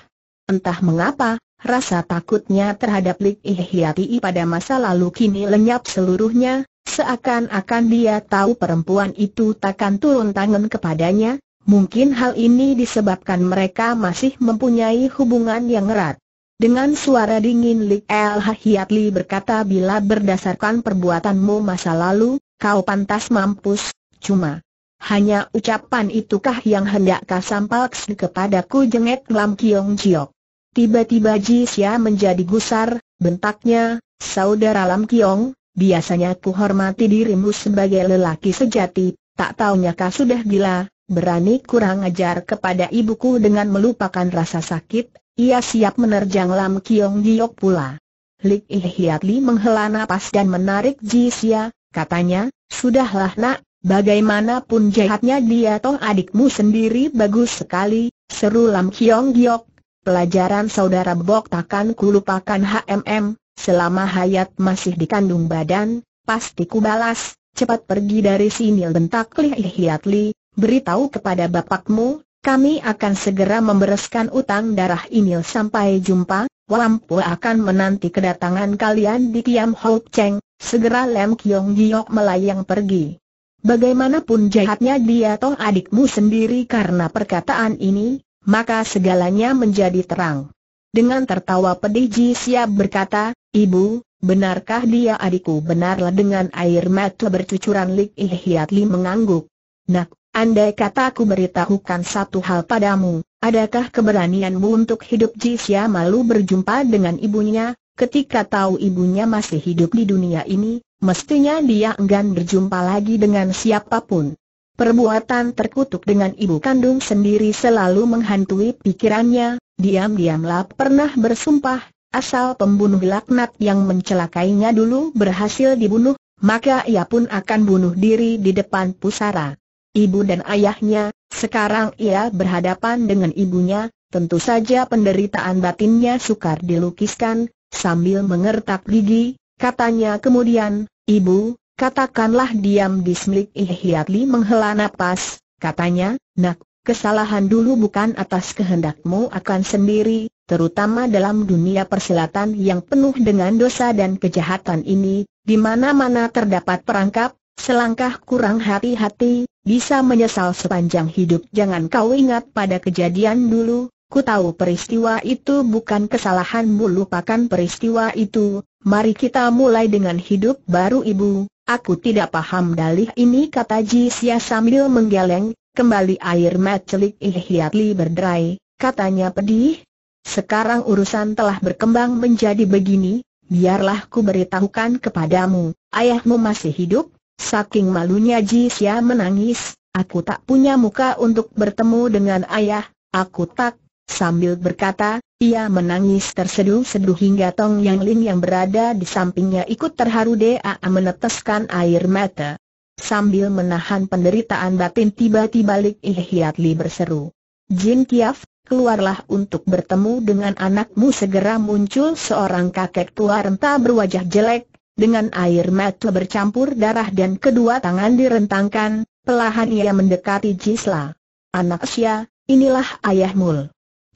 Entah mengapa, Rasa takutnya terhadap Lik Ihyati pada masa lalu kini lenyap seluruhnya, seakan-akan dia tahu perempuan itu takkan turun tangan kepadanya, mungkin hal ini disebabkan mereka masih mempunyai hubungan yang erat. Dengan suara dingin Lik El Hiyatli berkata bila berdasarkan perbuatanmu masa lalu, kau pantas mampus, cuma. Hanya ucapan itukah yang hendak kau sampaikan kepadaku jengek Lam Kiong Jiok. Tiba-tiba Jisya menjadi gusar, bentaknya, Saudara Lam Kiong, biasanya ku hormati dirimu sebagai lelaki sejati, tak taunya kau sudah gila, berani kurang ajar kepada ibuku dengan melupakan rasa sakit, ia siap menerjang Lam Kiong Giok pula. Lik Hiat Li menghela nafas dan menarik Jisya, katanya, Sudahlah nak, bagaimanapun jahatnya dia toh adikmu sendiri bagus sekali, seru Lam Kiong Giok, Pelajaran saudara Bok takkan kulupakan HMM, selama hayat masih dikandung badan, pasti kubalas. cepat pergi dari sini bentak Lih Hiat beritahu kepada bapakmu, kami akan segera membereskan utang darah ini sampai jumpa, Wampu akan menanti kedatangan kalian di Kiam Ho Cheng, segera Lem Kiong Giok melayang pergi. Bagaimanapun jahatnya dia toh adikmu sendiri karena perkataan ini, maka segalanya menjadi terang. Dengan tertawa pedih Ji Siap berkata, Ibu, benarkah dia adikku benarlah dengan air mata bercucuran Lik Ihyat Li mengangguk. Nak, andai kata aku beritahukan satu hal padamu, adakah keberanianmu untuk hidup Ji Sia malu berjumpa dengan ibunya, ketika tahu ibunya masih hidup di dunia ini, mestinya dia enggan berjumpa lagi dengan siapapun. Perbuatan terkutuk dengan ibu kandung sendiri selalu menghantui pikirannya, diam-diamlah pernah bersumpah, asal pembunuh laknat yang mencelakainya dulu berhasil dibunuh, maka ia pun akan bunuh diri di depan pusara. Ibu dan ayahnya, sekarang ia berhadapan dengan ibunya, tentu saja penderitaan batinnya sukar dilukiskan, sambil mengertak gigi, katanya kemudian, Ibu, Katakanlah diam bismillah ihyatli menghela nafas, katanya, nak, kesalahan dulu bukan atas kehendakmu akan sendiri, terutama dalam dunia persilatan yang penuh dengan dosa dan kejahatan ini, di mana-mana terdapat perangkap, selangkah kurang hati-hati, bisa menyesal sepanjang hidup. Jangan kau ingat pada kejadian dulu, ku tahu peristiwa itu bukan kesalahanmu lupakan peristiwa itu, mari kita mulai dengan hidup baru ibu, Aku tidak paham dalih ini kata Jisya sambil menggeleng, kembali air mat celik li berderai, katanya pedih. Sekarang urusan telah berkembang menjadi begini, biarlah ku beritahukan kepadamu, ayahmu masih hidup, saking malunya Jisya menangis, aku tak punya muka untuk bertemu dengan ayah, aku tak Sambil berkata, ia menangis terseduh-seduh hingga Tong Yang Ling yang berada di sampingnya ikut terharu dea meneteskan air mata. Sambil menahan penderitaan batin tiba-tiba Lik Hiat Li berseru. Jin Kiaf, keluarlah untuk bertemu dengan anakmu segera muncul seorang kakek tua renta berwajah jelek, dengan air mata bercampur darah dan kedua tangan direntangkan, pelahan ia mendekati Jisla. Anak Sia, inilah ayahmu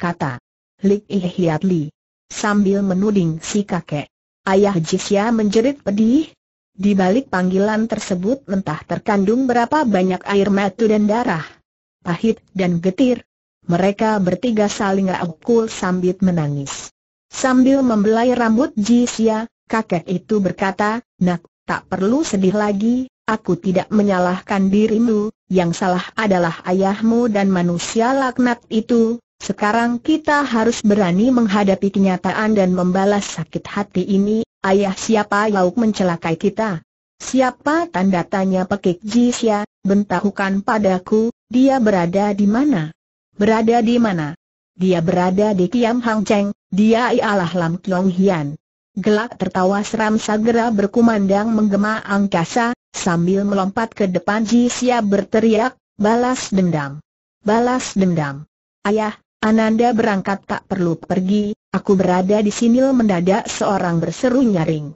kata Lik Ihiat Li. Sambil menuding si kakek. Ayah Jisya menjerit pedih. Di balik panggilan tersebut entah terkandung berapa banyak air mata dan darah. Pahit dan getir. Mereka bertiga saling ngakul sambil menangis. Sambil membelai rambut Jisya, kakek itu berkata, Nak, tak perlu sedih lagi, Aku tidak menyalahkan dirimu, yang salah adalah ayahmu dan manusia laknat itu, sekarang kita harus berani menghadapi kenyataan dan membalas sakit hati ini, ayah siapa yang mencelakai kita? Siapa tanda tanya pekik Jisya, bentahukan padaku, dia berada di mana? Berada di mana? Dia berada di Kiam Hang Cheng, dia ialah Lam Kiong Hian. Gelak tertawa seram segera berkumandang menggema angkasa, sambil melompat ke depan Jisya berteriak, balas dendam. Balas dendam. Ayah, Ananda berangkat tak perlu pergi, aku berada di sini mendadak seorang berseru nyaring.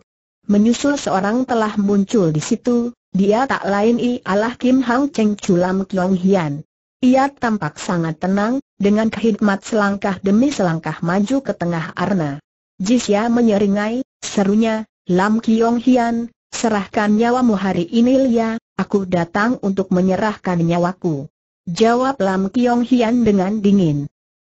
Menyusul seorang telah muncul di situ, dia tak lain ialah Kim Hang Cheng Chulam Kiong Hian. Ia tampak sangat tenang, dengan kehidmat selangkah demi selangkah maju ke tengah arna. Jisya menyeringai, serunya, Lam Kiong Hian, serahkan nyawamu hari ini Lia, aku datang untuk menyerahkan nyawaku. Jawab Lam Kiong Hian dengan dingin.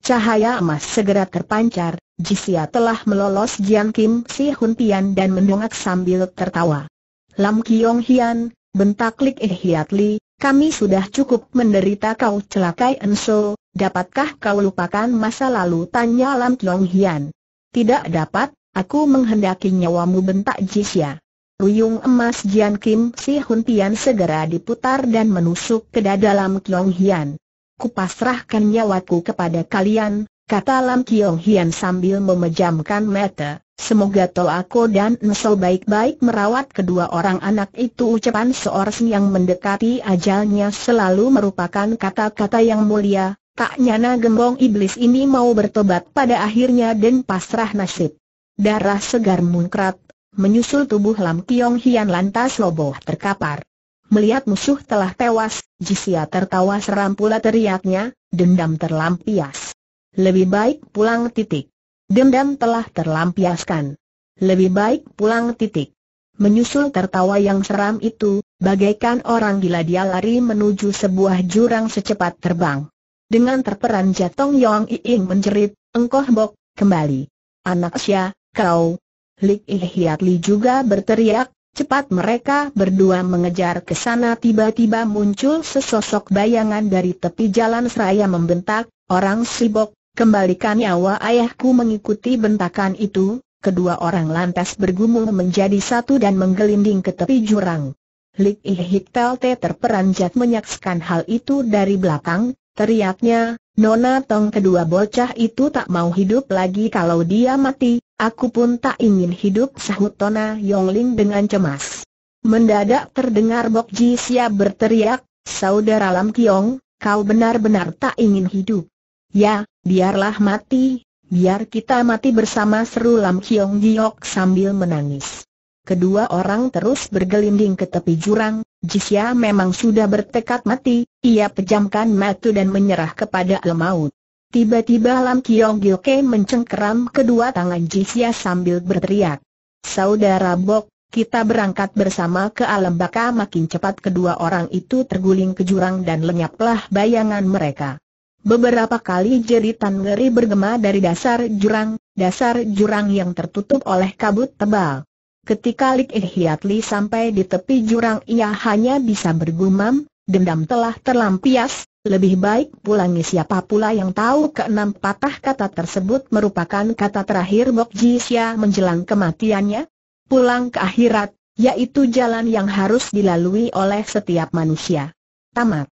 Cahaya emas segera terpancar, Jisia telah melolos Jian Kim Si Hun Pian dan mendongak sambil tertawa. Lam Kiong Hian, bentak Lik Eh Hiat Li, kami sudah cukup menderita kau celakai Enso, dapatkah kau lupakan masa lalu tanya Lam Kiong Hian. Tidak dapat, aku menghendaki nyawamu bentak Jisia. Ruyung emas Jian Kim Si Hun Pian segera diputar dan menusuk ke dalam Lam Kiong Hian kupasrahkan nyawaku kepada kalian, kata Lam Kiong Hian sambil memejamkan mata. Semoga Toako dan Nso baik-baik merawat kedua orang anak itu ucapan seorang yang mendekati ajalnya selalu merupakan kata-kata yang mulia, tak nyana gembong iblis ini mau bertobat pada akhirnya dan pasrah nasib. Darah segar munkrat, menyusul tubuh Lam Kiong Hian lantas loboh terkapar. Melihat musuh telah tewas, Jisia tertawa seram pula teriaknya, dendam terlampias. Lebih baik pulang titik. Dendam telah terlampiaskan. Lebih baik pulang titik. Menyusul tertawa yang seram itu, bagaikan orang gila dia lari menuju sebuah jurang secepat terbang. Dengan terperanjat Tong Yong Iing menjerit, engkoh bok, kembali. Anak Sya, kau. Lik Ihiat Li juga berteriak, Cepat mereka berdua mengejar ke sana tiba-tiba muncul sesosok bayangan dari tepi jalan seraya membentak, orang sibok, kembalikan nyawa ayahku mengikuti bentakan itu, kedua orang lantas bergumul menjadi satu dan menggelinding ke tepi jurang. Lik Ihik Telte terperanjat menyaksikan hal itu dari belakang, teriaknya, Nona Tong kedua bocah itu tak mau hidup lagi kalau dia mati, Aku pun tak ingin hidup sahut Tona Yongling dengan cemas. Mendadak terdengar Bok Ji Sia berteriak, Saudara Lam Kiong, kau benar-benar tak ingin hidup. Ya, biarlah mati, biar kita mati bersama seru Lam Kiong Giok sambil menangis. Kedua orang terus bergelinding ke tepi jurang, Jisya memang sudah bertekad mati, ia pejamkan mata dan menyerah kepada al-maut. Tiba-tiba Lam Kiong ke mencengkeram kedua tangan Jisya sambil berteriak. Saudara Bok, kita berangkat bersama ke alam baka makin cepat kedua orang itu terguling ke jurang dan lenyaplah bayangan mereka. Beberapa kali jeritan ngeri bergema dari dasar jurang, dasar jurang yang tertutup oleh kabut tebal. Ketika Lik Hiatli sampai di tepi jurang ia hanya bisa bergumam, dendam telah terlampias, lebih baik pulangi siapa pula yang tahu keenam patah kata tersebut merupakan kata terakhir Ji menjelang kematiannya? Pulang ke akhirat, yaitu jalan yang harus dilalui oleh setiap manusia. Tamat.